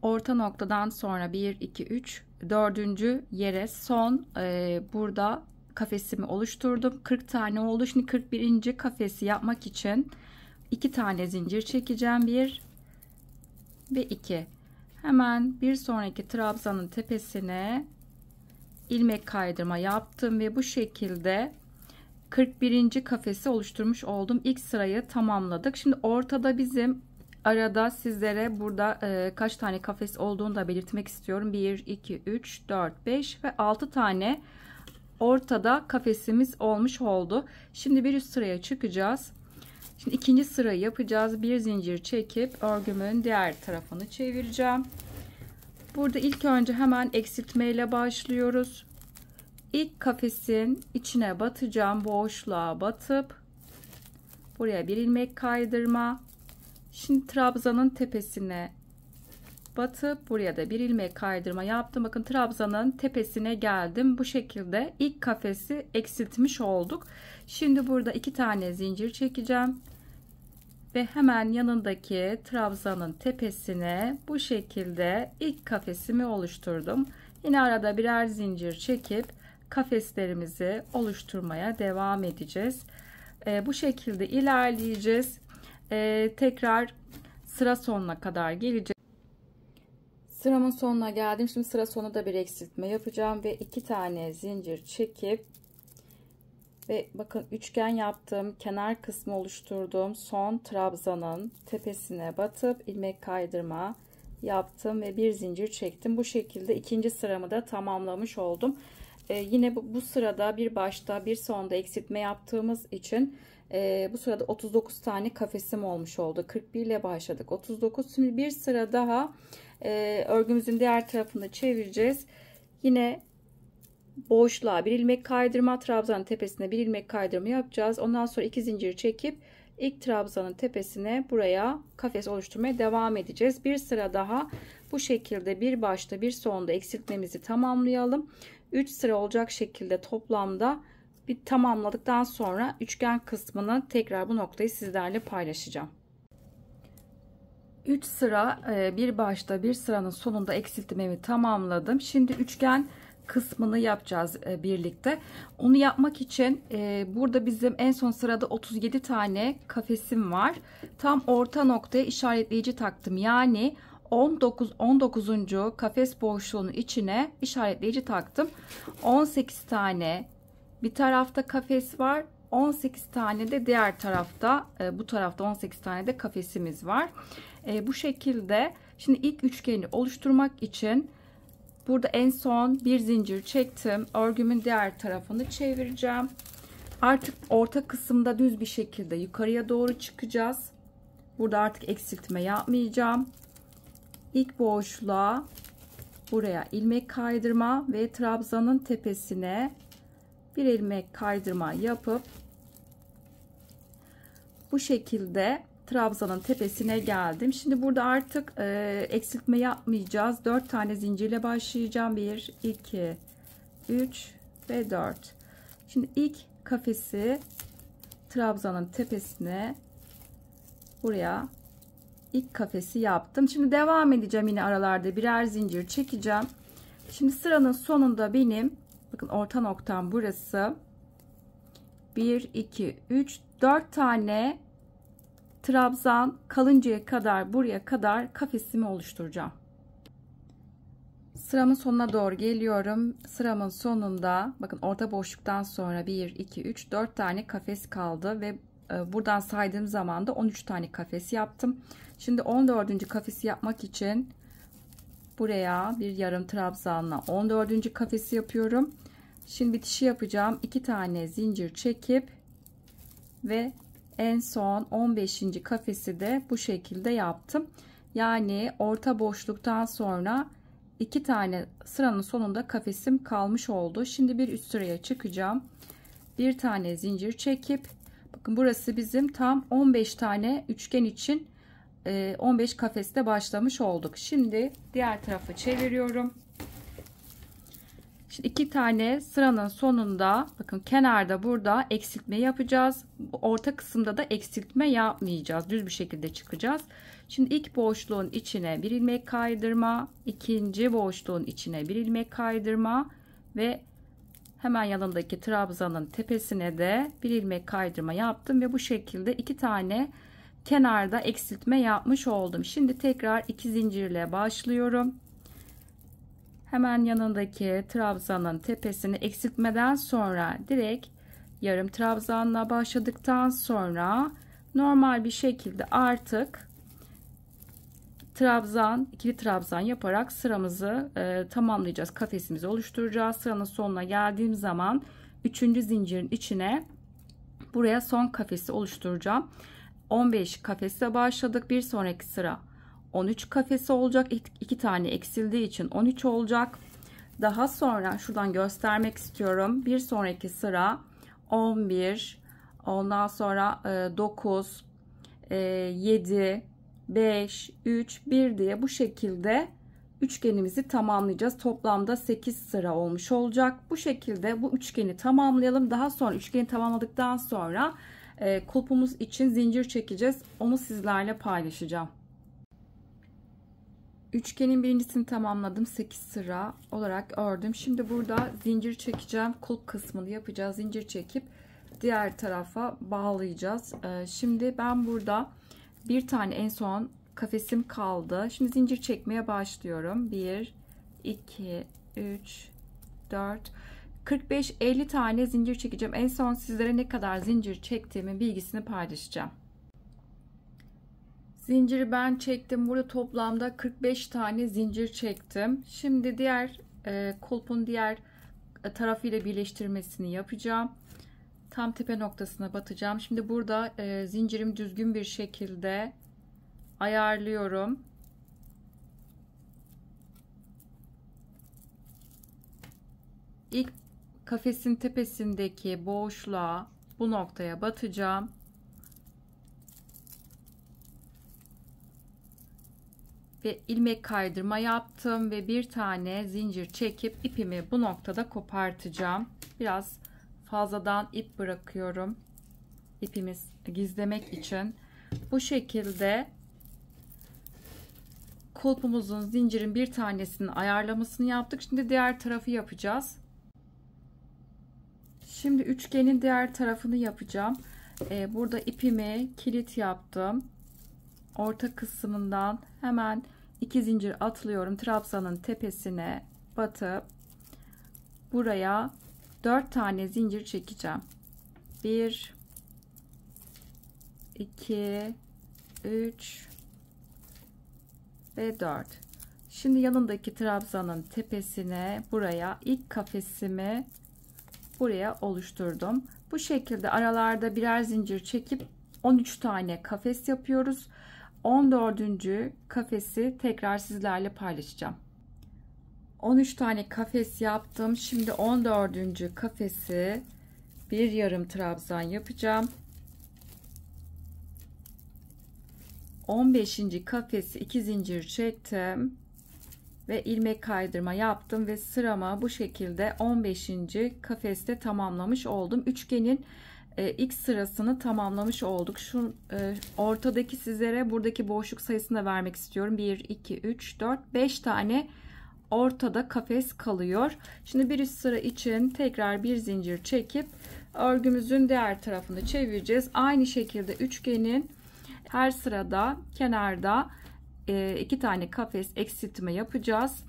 Orta noktadan sonra 1, 2, 3, 4. yere son e, burada kafesimi oluşturdum. 40 tane oldu. Şimdi 41. kafesi yapmak için 2 tane zincir çekeceğim. 1 ve 2. Hemen bir sonraki trabzanın tepesine ilmek kaydırma yaptım ve bu şekilde 41. kafesi oluşturmuş oldum. İlk sırayı tamamladık. Şimdi ortada bizim arada sizlere burada e, kaç tane kafes olduğunu da belirtmek istiyorum. 1, 2, 3, 4, 5 ve 6 tane ortada kafesimiz olmuş oldu. Şimdi bir üst sıraya çıkacağız. Şimdi ikinci sırayı yapacağız. Bir zincir çekip örgümün diğer tarafını çevireceğim. Burada ilk önce hemen eksiltmeyle başlıyoruz. İlk kafesin içine batacağım. Boşluğa batıp buraya bir ilmek kaydırma Şimdi trabzanın tepesine batıp buraya da bir ilmek kaydırma yaptım. Bakın trabzanın tepesine geldim. Bu şekilde ilk kafesi eksiltmiş olduk. Şimdi burada iki tane zincir çekeceğim. Ve hemen yanındaki trabzanın tepesine bu şekilde ilk kafesimi oluşturdum. Yine arada birer zincir çekip kafeslerimizi oluşturmaya devam edeceğiz. Ee, bu şekilde ilerleyeceğiz e, tekrar sıra sonuna kadar gelecek. Sıramın sonuna geldim. Şimdi sıra sonu da bir eksiltme yapacağım ve iki tane zincir çekip ve bakın üçgen yaptığım kenar kısmı oluşturduğum son trabzanın tepesine batıp ilmek kaydırma yaptım ve bir zincir çektim. Bu şekilde ikinci sıramı da tamamlamış oldum. Ee, yine bu, bu sırada bir başta bir sonda eksiltme yaptığımız için e, bu sırada 39 tane kafesim olmuş oldu. 41 ile başladık. 39 şimdi bir sıra daha e, örgümüzün diğer tarafını çevireceğiz. Yine boşluğa bir ilmek kaydırma trabzanın tepesine bir ilmek kaydırma yapacağız. Ondan sonra iki zincir çekip ilk trabzanın tepesine buraya kafes oluşturmaya devam edeceğiz. Bir sıra daha bu şekilde bir başta bir sonda eksiltmemizi tamamlayalım. 3 sıra olacak şekilde toplamda bir tamamladıktan sonra üçgen kısmını tekrar bu noktayı sizlerle paylaşacağım. 3 sıra e, bir başta bir sıranın sonunda eksiltmemi tamamladım. Şimdi üçgen kısmını yapacağız e, birlikte. Onu yapmak için e, burada bizim en son sırada 37 tane kafesim var. Tam orta noktaya işaretleyici taktım. Yani 19 19. kafes boşluğunun içine işaretleyici taktım. 18 tane bir tarafta kafes var. 18 tane de diğer tarafta e, bu tarafta 18 tane de kafesimiz var. E, bu şekilde şimdi ilk üçgeni oluşturmak için burada en son bir zincir çektim. Örgümün diğer tarafını çevireceğim. Artık orta kısımda düz bir şekilde yukarıya doğru çıkacağız. Burada artık eksiltme yapmayacağım. İlk boşluğa buraya ilmek kaydırma ve trabzanın tepesine bir ilmek kaydırma yapıp bu şekilde trabzanın tepesine geldim. Şimdi burada artık e, eksiltme yapmayacağız. 4 tane zincirle başlayacağım. 1, 2, 3 ve 4. Şimdi ilk kafesi trabzanın tepesine buraya ilk kafesi yaptım. Şimdi devam edeceğim yine aralarda birer zincir çekeceğim. Şimdi sıranın sonunda benim Bakın orta noktam burası. 1, 2, 3, 4 tane trabzan kalıncaya kadar buraya kadar kafesimi oluşturacağım. Sıramın sonuna doğru geliyorum. Sıramın sonunda bakın orta boşluktan sonra 1, 2, 3, 4 tane kafes kaldı ve e, buradan saydığım zaman da 13 tane kafes yaptım. Şimdi 14. kafesi yapmak için buraya bir yarım trabzanla 14. kafesi yapıyorum şimdi bitişi yapacağım iki tane zincir çekip ve en son 15. kafesi de bu şekilde yaptım yani orta boşluktan sonra iki tane sıranın sonunda kafesim kalmış oldu şimdi bir üst sıraya çıkacağım bir tane zincir çekip bakın burası bizim tam 15 tane üçgen için 15 e, kafeste başlamış olduk. Şimdi diğer tarafı çeviriyorum. Şimdi iki tane sıranın sonunda bakın kenarda burada eksiltme yapacağız. Orta kısımda da eksiltme yapmayacağız. Düz bir şekilde çıkacağız. Şimdi ilk boşluğun içine bir ilmek kaydırma, ikinci boşluğun içine bir ilmek kaydırma ve hemen yanındaki trabzanın tepesine de bir ilmek kaydırma yaptım ve bu şekilde iki tane kenarda eksiltme yapmış oldum. Şimdi tekrar iki zincirle başlıyorum. Hemen yanındaki trabzanın tepesini eksiltmeden sonra direkt yarım trabzanla başladıktan sonra normal bir şekilde artık trabzan, ikili trabzan yaparak sıramızı e, tamamlayacağız. Kafesimizi oluşturacağız. Sıranın sonuna geldiğim zaman üçüncü zincirin içine buraya son kafesi oluşturacağım. 15 kafese başladık. Bir sonraki sıra 13 kafesi olacak. 2 tane eksildiği için 13 olacak. Daha sonra şuradan göstermek istiyorum. Bir sonraki sıra 11, ondan sonra 9, 7, 5, 3, 1 diye bu şekilde üçgenimizi tamamlayacağız. Toplamda 8 sıra olmuş olacak. Bu şekilde bu üçgeni tamamlayalım. Daha sonra üçgeni tamamladıktan sonra e, kulpumuz için zincir çekeceğiz. Onu sizlerle paylaşacağım. Üçgenin birincisini tamamladım. 8 sıra olarak ördüm. Şimdi burada zincir çekeceğim. Kulp kısmını yapacağız. Zincir çekip diğer tarafa bağlayacağız. Ee, şimdi ben burada bir tane en son kafesim kaldı. Şimdi zincir çekmeye başlıyorum. 1 2 3 4 45-50 tane zincir çekeceğim. En son sizlere ne kadar zincir çektiğimin bilgisini paylaşacağım. Zinciri ben çektim. Burada toplamda 45 tane zincir çektim. Şimdi diğer e, kulpun diğer e, tarafıyla birleştirmesini yapacağım. Tam tepe noktasına batacağım. Şimdi burada e, zincirim düzgün bir şekilde ayarlıyorum. İlk kafesin tepesindeki boşluğa bu noktaya batacağım. Ve ilmek kaydırma yaptım ve bir tane zincir çekip ipimi bu noktada kopartacağım. Biraz fazladan ip bırakıyorum. İpimiz gizlemek için. Bu şekilde kulpumuzun zincirin bir tanesinin ayarlamasını yaptık. Şimdi diğer tarafı yapacağız. Şimdi üçgenin diğer tarafını yapacağım. Ee, burada ipimi kilit yaptım. Orta kısmından hemen iki zincir atlıyorum. Trabzanın tepesine batıp buraya dört tane zincir çekeceğim. Bir, iki, üç ve dört. Şimdi yanındaki trabzanın tepesine buraya ilk kafesimi buraya oluşturdum. Bu şekilde aralarda birer zincir çekip 13 tane kafes yapıyoruz. 14. kafesi tekrar sizlerle paylaşacağım. 13 tane kafes yaptım. Şimdi 14. kafesi bir yarım trabzan yapacağım. 15. kafesi 2 zincir çektim ve ilmek kaydırma yaptım ve sırama bu şekilde 15. kafeste tamamlamış oldum. Üçgenin e, ilk sırasını tamamlamış olduk. Şu e, ortadaki sizlere buradaki boşluk sayısını da vermek istiyorum. 1 2 3 4 5 tane ortada kafes kalıyor. Şimdi bir üst sıra için tekrar bir zincir çekip örgümüzün diğer tarafını çevireceğiz. Aynı şekilde üçgenin her sırada kenarda ee, iki tane kafes eksiltme yapacağız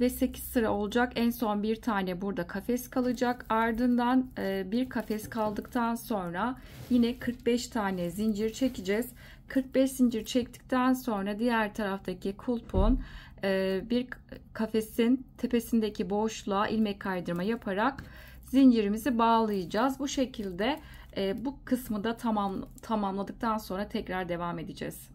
ve 8 sıra olacak en son bir tane burada kafes kalacak ardından e, bir kafes kaldıktan sonra yine 45 tane zincir çekeceğiz 45 zincir çektikten sonra diğer taraftaki kulpun e, bir kafesin tepesindeki boşluğa ilmek kaydırma yaparak zincirimizi bağlayacağız bu şekilde e, bu kısmı da tamam tamamladıktan sonra tekrar devam edeceğiz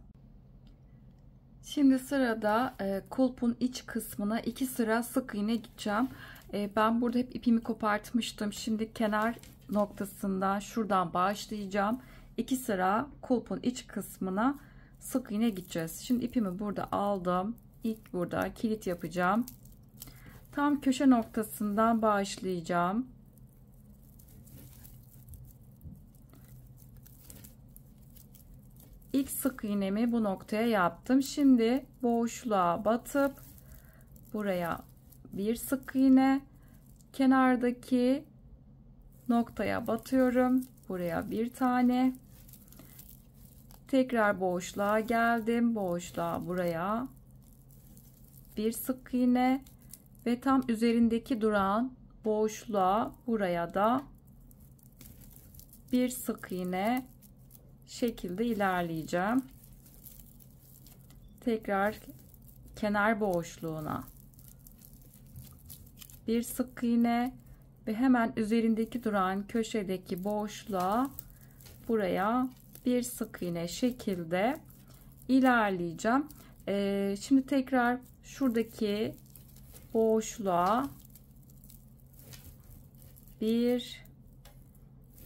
Şimdi sırada e, kulpun iç kısmına iki sıra sık iğne gideceğim. E, ben burada hep ipimi kopartmıştım. Şimdi kenar noktasından şuradan başlayacağım. İki sıra kulpun iç kısmına sık iğne gideceğiz. Şimdi ipimi burada aldım. İlk burada kilit yapacağım. Tam köşe noktasından başlayacağım. ilk sık iğnemi bu noktaya yaptım. Şimdi boşluğa batıp buraya bir sık iğne kenardaki noktaya batıyorum. Buraya bir tane. Tekrar boşluğa geldim. Boşluğa buraya bir sık iğne ve tam üzerindeki duran boşluğa buraya da bir sık iğne şekilde ilerleyeceğim. Tekrar kenar boşluğuna bir sık iğne ve hemen üzerindeki duran köşedeki boşluğa buraya bir sık iğne şekilde ilerleyeceğim. Ee, şimdi tekrar şuradaki boşluğa bir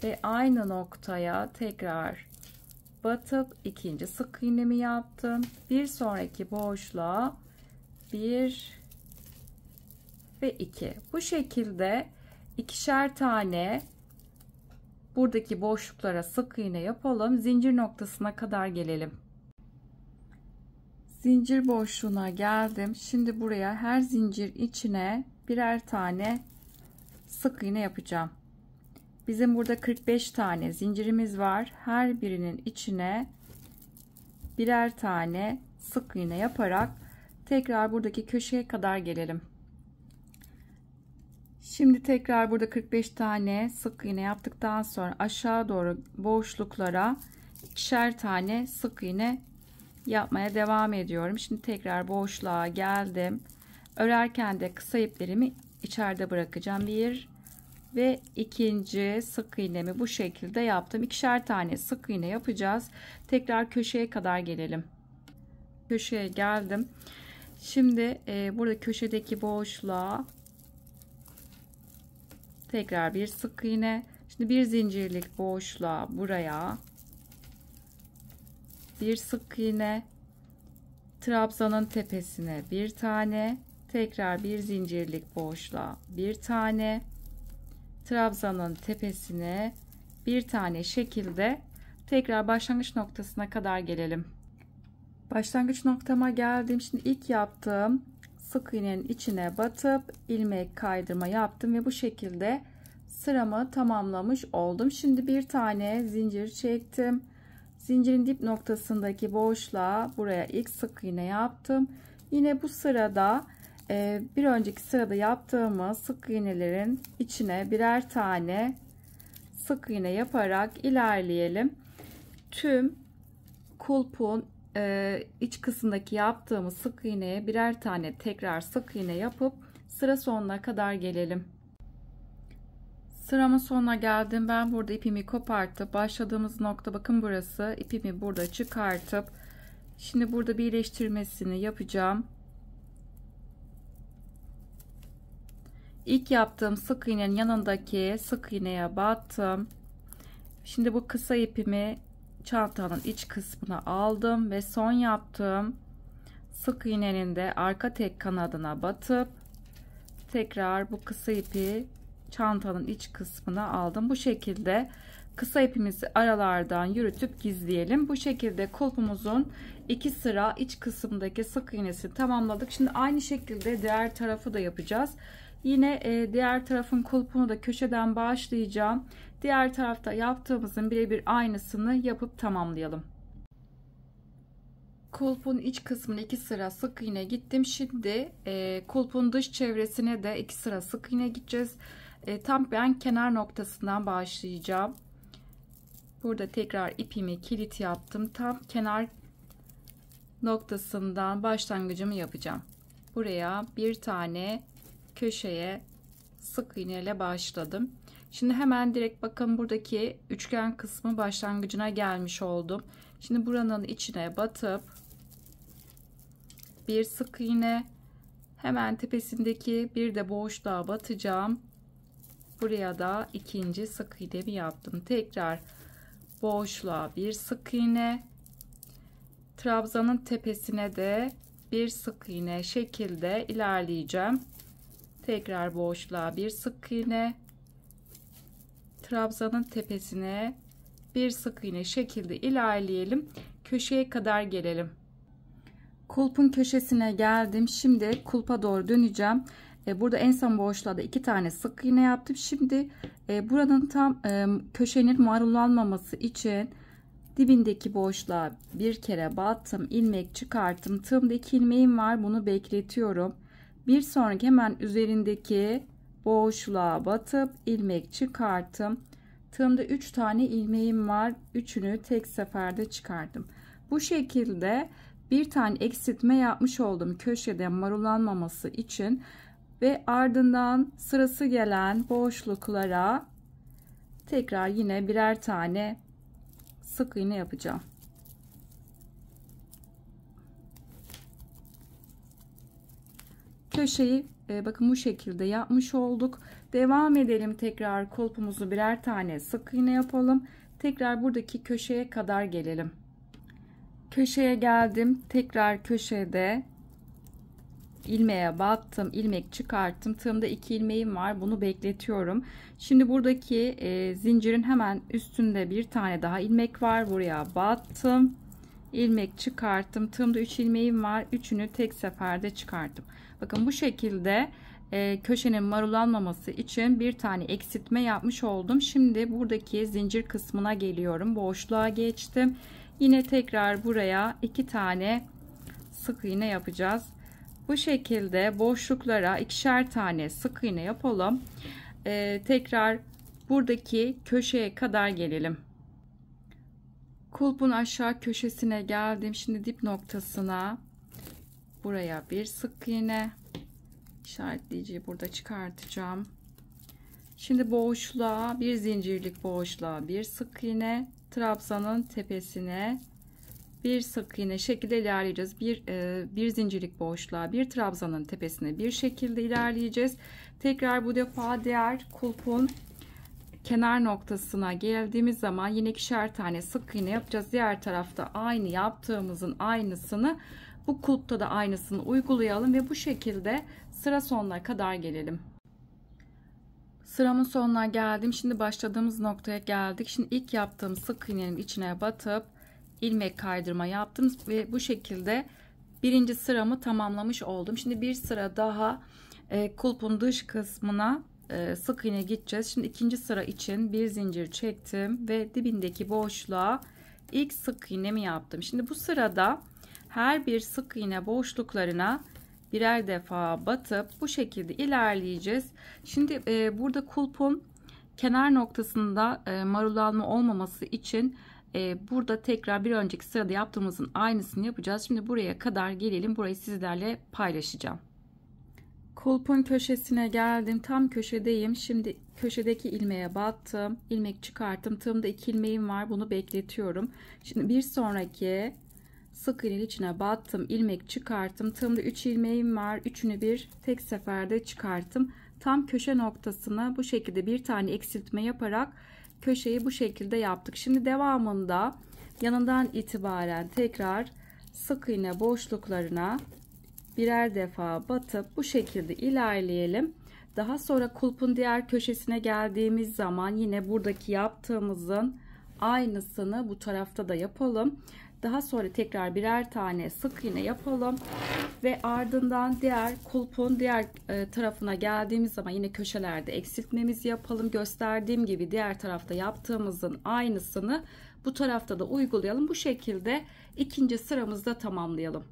ve aynı noktaya tekrar batıp ikinci sık iğnemi yaptım. Bir sonraki boşluğa 1 ve 2. Bu şekilde ikişer tane buradaki boşluklara sık iğne yapalım. Zincir noktasına kadar gelelim. Zincir boşluğuna geldim. Şimdi buraya her zincir içine birer tane sık iğne yapacağım. Bizim burada 45 tane zincirimiz var. Her birinin içine birer tane sık iğne yaparak tekrar buradaki köşeye kadar gelelim. Şimdi tekrar burada 45 tane sık iğne yaptıktan sonra aşağı doğru boşluklara ikişer tane sık iğne yapmaya devam ediyorum. Şimdi tekrar boşluğa geldim. Örerken de kısa iplerimi içeride bırakacağım. 1 ve ikinci sık iğnemi bu şekilde yaptım. ikişer tane sık iğne yapacağız. Tekrar köşeye kadar gelelim. Köşeye geldim. Şimdi e, burada köşedeki boşluğa tekrar bir sık iğne. Şimdi bir zincirlik boşluğa buraya bir sık iğne. Trabzanın tepesine bir tane. Tekrar bir zincirlik boşluğa bir tane trabzanın tepesine bir tane şekilde tekrar başlangıç noktasına kadar gelelim. Başlangıç noktama geldim. Şimdi ilk yaptığım sık iğnenin içine batıp ilmek kaydırma yaptım ve bu şekilde sıramı tamamlamış oldum. Şimdi bir tane zincir çektim. Zincirin dip noktasındaki boşluğa buraya ilk sık iğne yaptım. Yine bu sırada ee, bir önceki sırada yaptığımız sık iğnelerin içine birer tane sık iğne yaparak ilerleyelim. Tüm kulpun e, iç kısımdaki yaptığımız sık iğneye birer tane tekrar sık iğne yapıp sıra sonuna kadar gelelim. Sıramın sonuna geldim. Ben burada ipimi kopartıp başladığımız nokta bakın burası. İpimi burada çıkartıp şimdi burada birleştirmesini yapacağım. İlk yaptığım sık iğnenin yanındaki sık iğneye battım. Şimdi bu kısa ipimi çantanın iç kısmına aldım ve son yaptığım sık iğnenin de arka tek kanadına batıp tekrar bu kısa ipi çantanın iç kısmına aldım. Bu şekilde kısa ipimizi aralardan yürütüp gizleyelim. Bu şekilde kulpumuzun iki sıra iç kısımdaki sık iğnesini tamamladık. Şimdi aynı şekilde diğer tarafı da yapacağız. Yine e, diğer tarafın kulpunu da köşeden bağışlayacağım. Diğer tarafta yaptığımızın birebir aynısını yapıp tamamlayalım. Kulpun iç kısmına iki sıra sık iğne gittim. Şimdi e, kulpun dış çevresine de iki sıra sık iğne gideceğiz. E, tam ben kenar noktasından başlayacağım. Burada tekrar ipimi kilit yaptım. Tam kenar noktasından başlangıcımı yapacağım. Buraya bir tane köşeye sık iğneyle başladım. Şimdi hemen direkt bakın buradaki üçgen kısmı başlangıcına gelmiş oldum. Şimdi buranın içine batıp bir sık iğne hemen tepesindeki bir de boşluğa batacağım. Buraya da ikinci sık iğnemi yaptım. Tekrar boşluğa bir sık iğne trabzanın tepesine de bir sık iğne şekilde ilerleyeceğim tekrar boşluğa bir sık iğne trabzanın tepesine bir sık iğne şekilde ilerleyelim köşeye kadar gelelim kulpun köşesine geldim şimdi kulpa doğru döneceğim e, burada en son boşluğa da iki tane sık iğne yaptım şimdi e, buranın tam e, köşenin marullanmaması için dibindeki boşluğa bir kere battım ilmek çıkarttım tığımda iki ilmeğim var bunu bekletiyorum bir sonraki hemen üzerindeki boşluğa batıp ilmek çıkarttım. Tığımda 3 tane ilmeğim var. Üçünü tek seferde çıkardım. Bu şekilde bir tane eksiltme yapmış oldum köşede marulanmaması için ve ardından sırası gelen boşluklara tekrar yine birer tane sık iğne yapacağım. köşeyi e, bakın bu şekilde yapmış olduk. Devam edelim tekrar kulpumuzu birer tane sık iğne yapalım. Tekrar buradaki köşeye kadar gelelim. Köşeye geldim. Tekrar köşede ilmeğe battım ilmek çıkarttım tığımda iki ilmeğim var bunu bekletiyorum şimdi buradaki e, zincirin hemen üstünde bir tane daha ilmek var buraya battım ilmek çıkarttım tığımda üç ilmeğim var üçünü tek seferde çıkarttım Bakın bu şekilde e, köşenin marulanmaması için bir tane eksiltme yapmış oldum. Şimdi buradaki zincir kısmına geliyorum. Boşluğa geçtim. Yine tekrar buraya iki tane sık iğne yapacağız. Bu şekilde boşluklara ikişer tane sık iğne yapalım. E, tekrar buradaki köşeye kadar gelelim. Kulpun aşağı köşesine geldim. Şimdi dip noktasına buraya bir sık iğne işaretleyiciyi burada çıkartacağım şimdi boşluğa bir zincirlik boşluğa bir sık iğne trabzanın tepesine bir sık iğne şekilde ilerleyeceğiz. Bir, e, bir zincirlik boşluğa, bir trabzanın tepesine bir şekilde ilerleyeceğiz. Tekrar bu defa diğer kulpun kenar noktasına geldiğimiz zaman yine ikişer tane sık iğne yapacağız. Diğer tarafta aynı yaptığımızın aynısını bu kulpta da aynısını uygulayalım ve bu şekilde sıra sonuna kadar gelelim. Sıramın sonuna geldim. Şimdi başladığımız noktaya geldik. Şimdi ilk yaptığım sık iğnenin içine batıp ilmek kaydırma yaptım ve bu şekilde birinci sıramı tamamlamış oldum. Şimdi bir sıra daha e, kulpun dış kısmına e, sık iğne gideceğiz. Şimdi ikinci sıra için bir zincir çektim ve dibindeki boşluğa ilk sık iğnemi yaptım. Şimdi bu sırada her bir sık iğne boşluklarına birer defa batıp bu şekilde ilerleyeceğiz. Şimdi e, burada kulpun kenar noktasında e, marulanma olmaması için e, burada tekrar bir önceki sırada yaptığımızın aynısını yapacağız. Şimdi buraya kadar gelelim. Burayı sizlerle paylaşacağım. Kulpun köşesine geldim. Tam köşedeyim. Şimdi köşedeki ilmeğe battım. ilmek çıkarttım. Tığımda iki ilmeğim var. Bunu bekletiyorum. Şimdi bir sonraki sık iğne içine battım ilmek çıkarttım tığımda 3 ilmeğim var üçünü bir tek seferde çıkarttım tam köşe noktasına bu şekilde bir tane eksiltme yaparak köşeyi bu şekilde yaptık şimdi devamında yanından itibaren tekrar sık iğne boşluklarına birer defa batıp bu şekilde ilerleyelim daha sonra kulpun diğer köşesine geldiğimiz zaman yine buradaki yaptığımızın aynısını bu tarafta da yapalım daha sonra tekrar birer tane sık iğne yapalım ve ardından diğer kulpun diğer e, tarafına geldiğimiz zaman yine köşelerde eksiltmemizi yapalım. Gösterdiğim gibi diğer tarafta yaptığımızın aynısını bu tarafta da uygulayalım. Bu şekilde ikinci sıramızda tamamlayalım.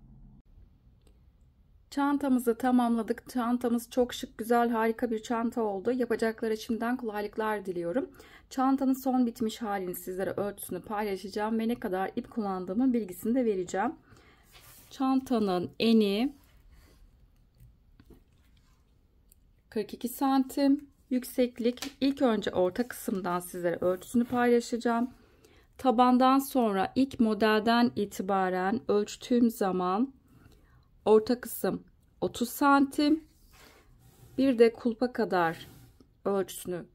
Çantamızı tamamladık. Çantamız çok şık, güzel, harika bir çanta oldu. Yapacaklara şimdiden kolaylıklar diliyorum. Çantanın son bitmiş halini sizlere ölçüsünü paylaşacağım ve ne kadar ip kullandığımın bilgisini de vereceğim. Çantanın eni 42 santim yükseklik. İlk önce orta kısımdan sizlere ölçüsünü paylaşacağım. Tabandan sonra ilk modelden itibaren ölçtüğüm zaman orta kısım 30 santim. Bir de kulpa kadar ölçüsünü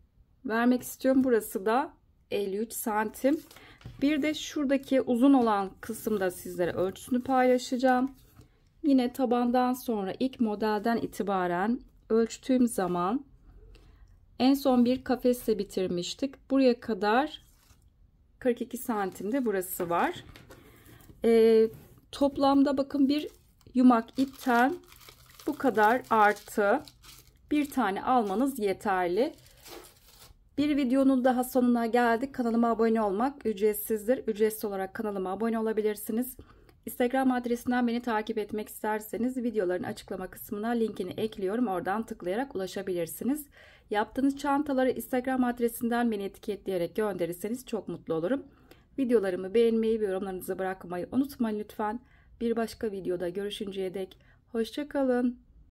vermek istiyorum. Burası da 53 santim. Bir de şuradaki uzun olan kısımda sizlere ölçüsünü paylaşacağım. Yine tabandan sonra ilk modelden itibaren ölçtüğüm zaman en son bir kafesle bitirmiştik. Buraya kadar 42 santimde burası var. Ee, toplamda bakın bir yumak ipten bu kadar artı bir tane almanız yeterli. Bir videonun daha sonuna geldik. Kanalıma abone olmak ücretsizdir. Ücretsiz olarak kanalıma abone olabilirsiniz. Instagram adresinden beni takip etmek isterseniz videoların açıklama kısmına linkini ekliyorum. Oradan tıklayarak ulaşabilirsiniz. Yaptığınız çantaları Instagram adresinden beni etiketleyerek gönderirseniz çok mutlu olurum. Videolarımı beğenmeyi ve yorumlarınızı bırakmayı unutmayın lütfen. Bir başka videoda görüşünceye dek hoşçakalın.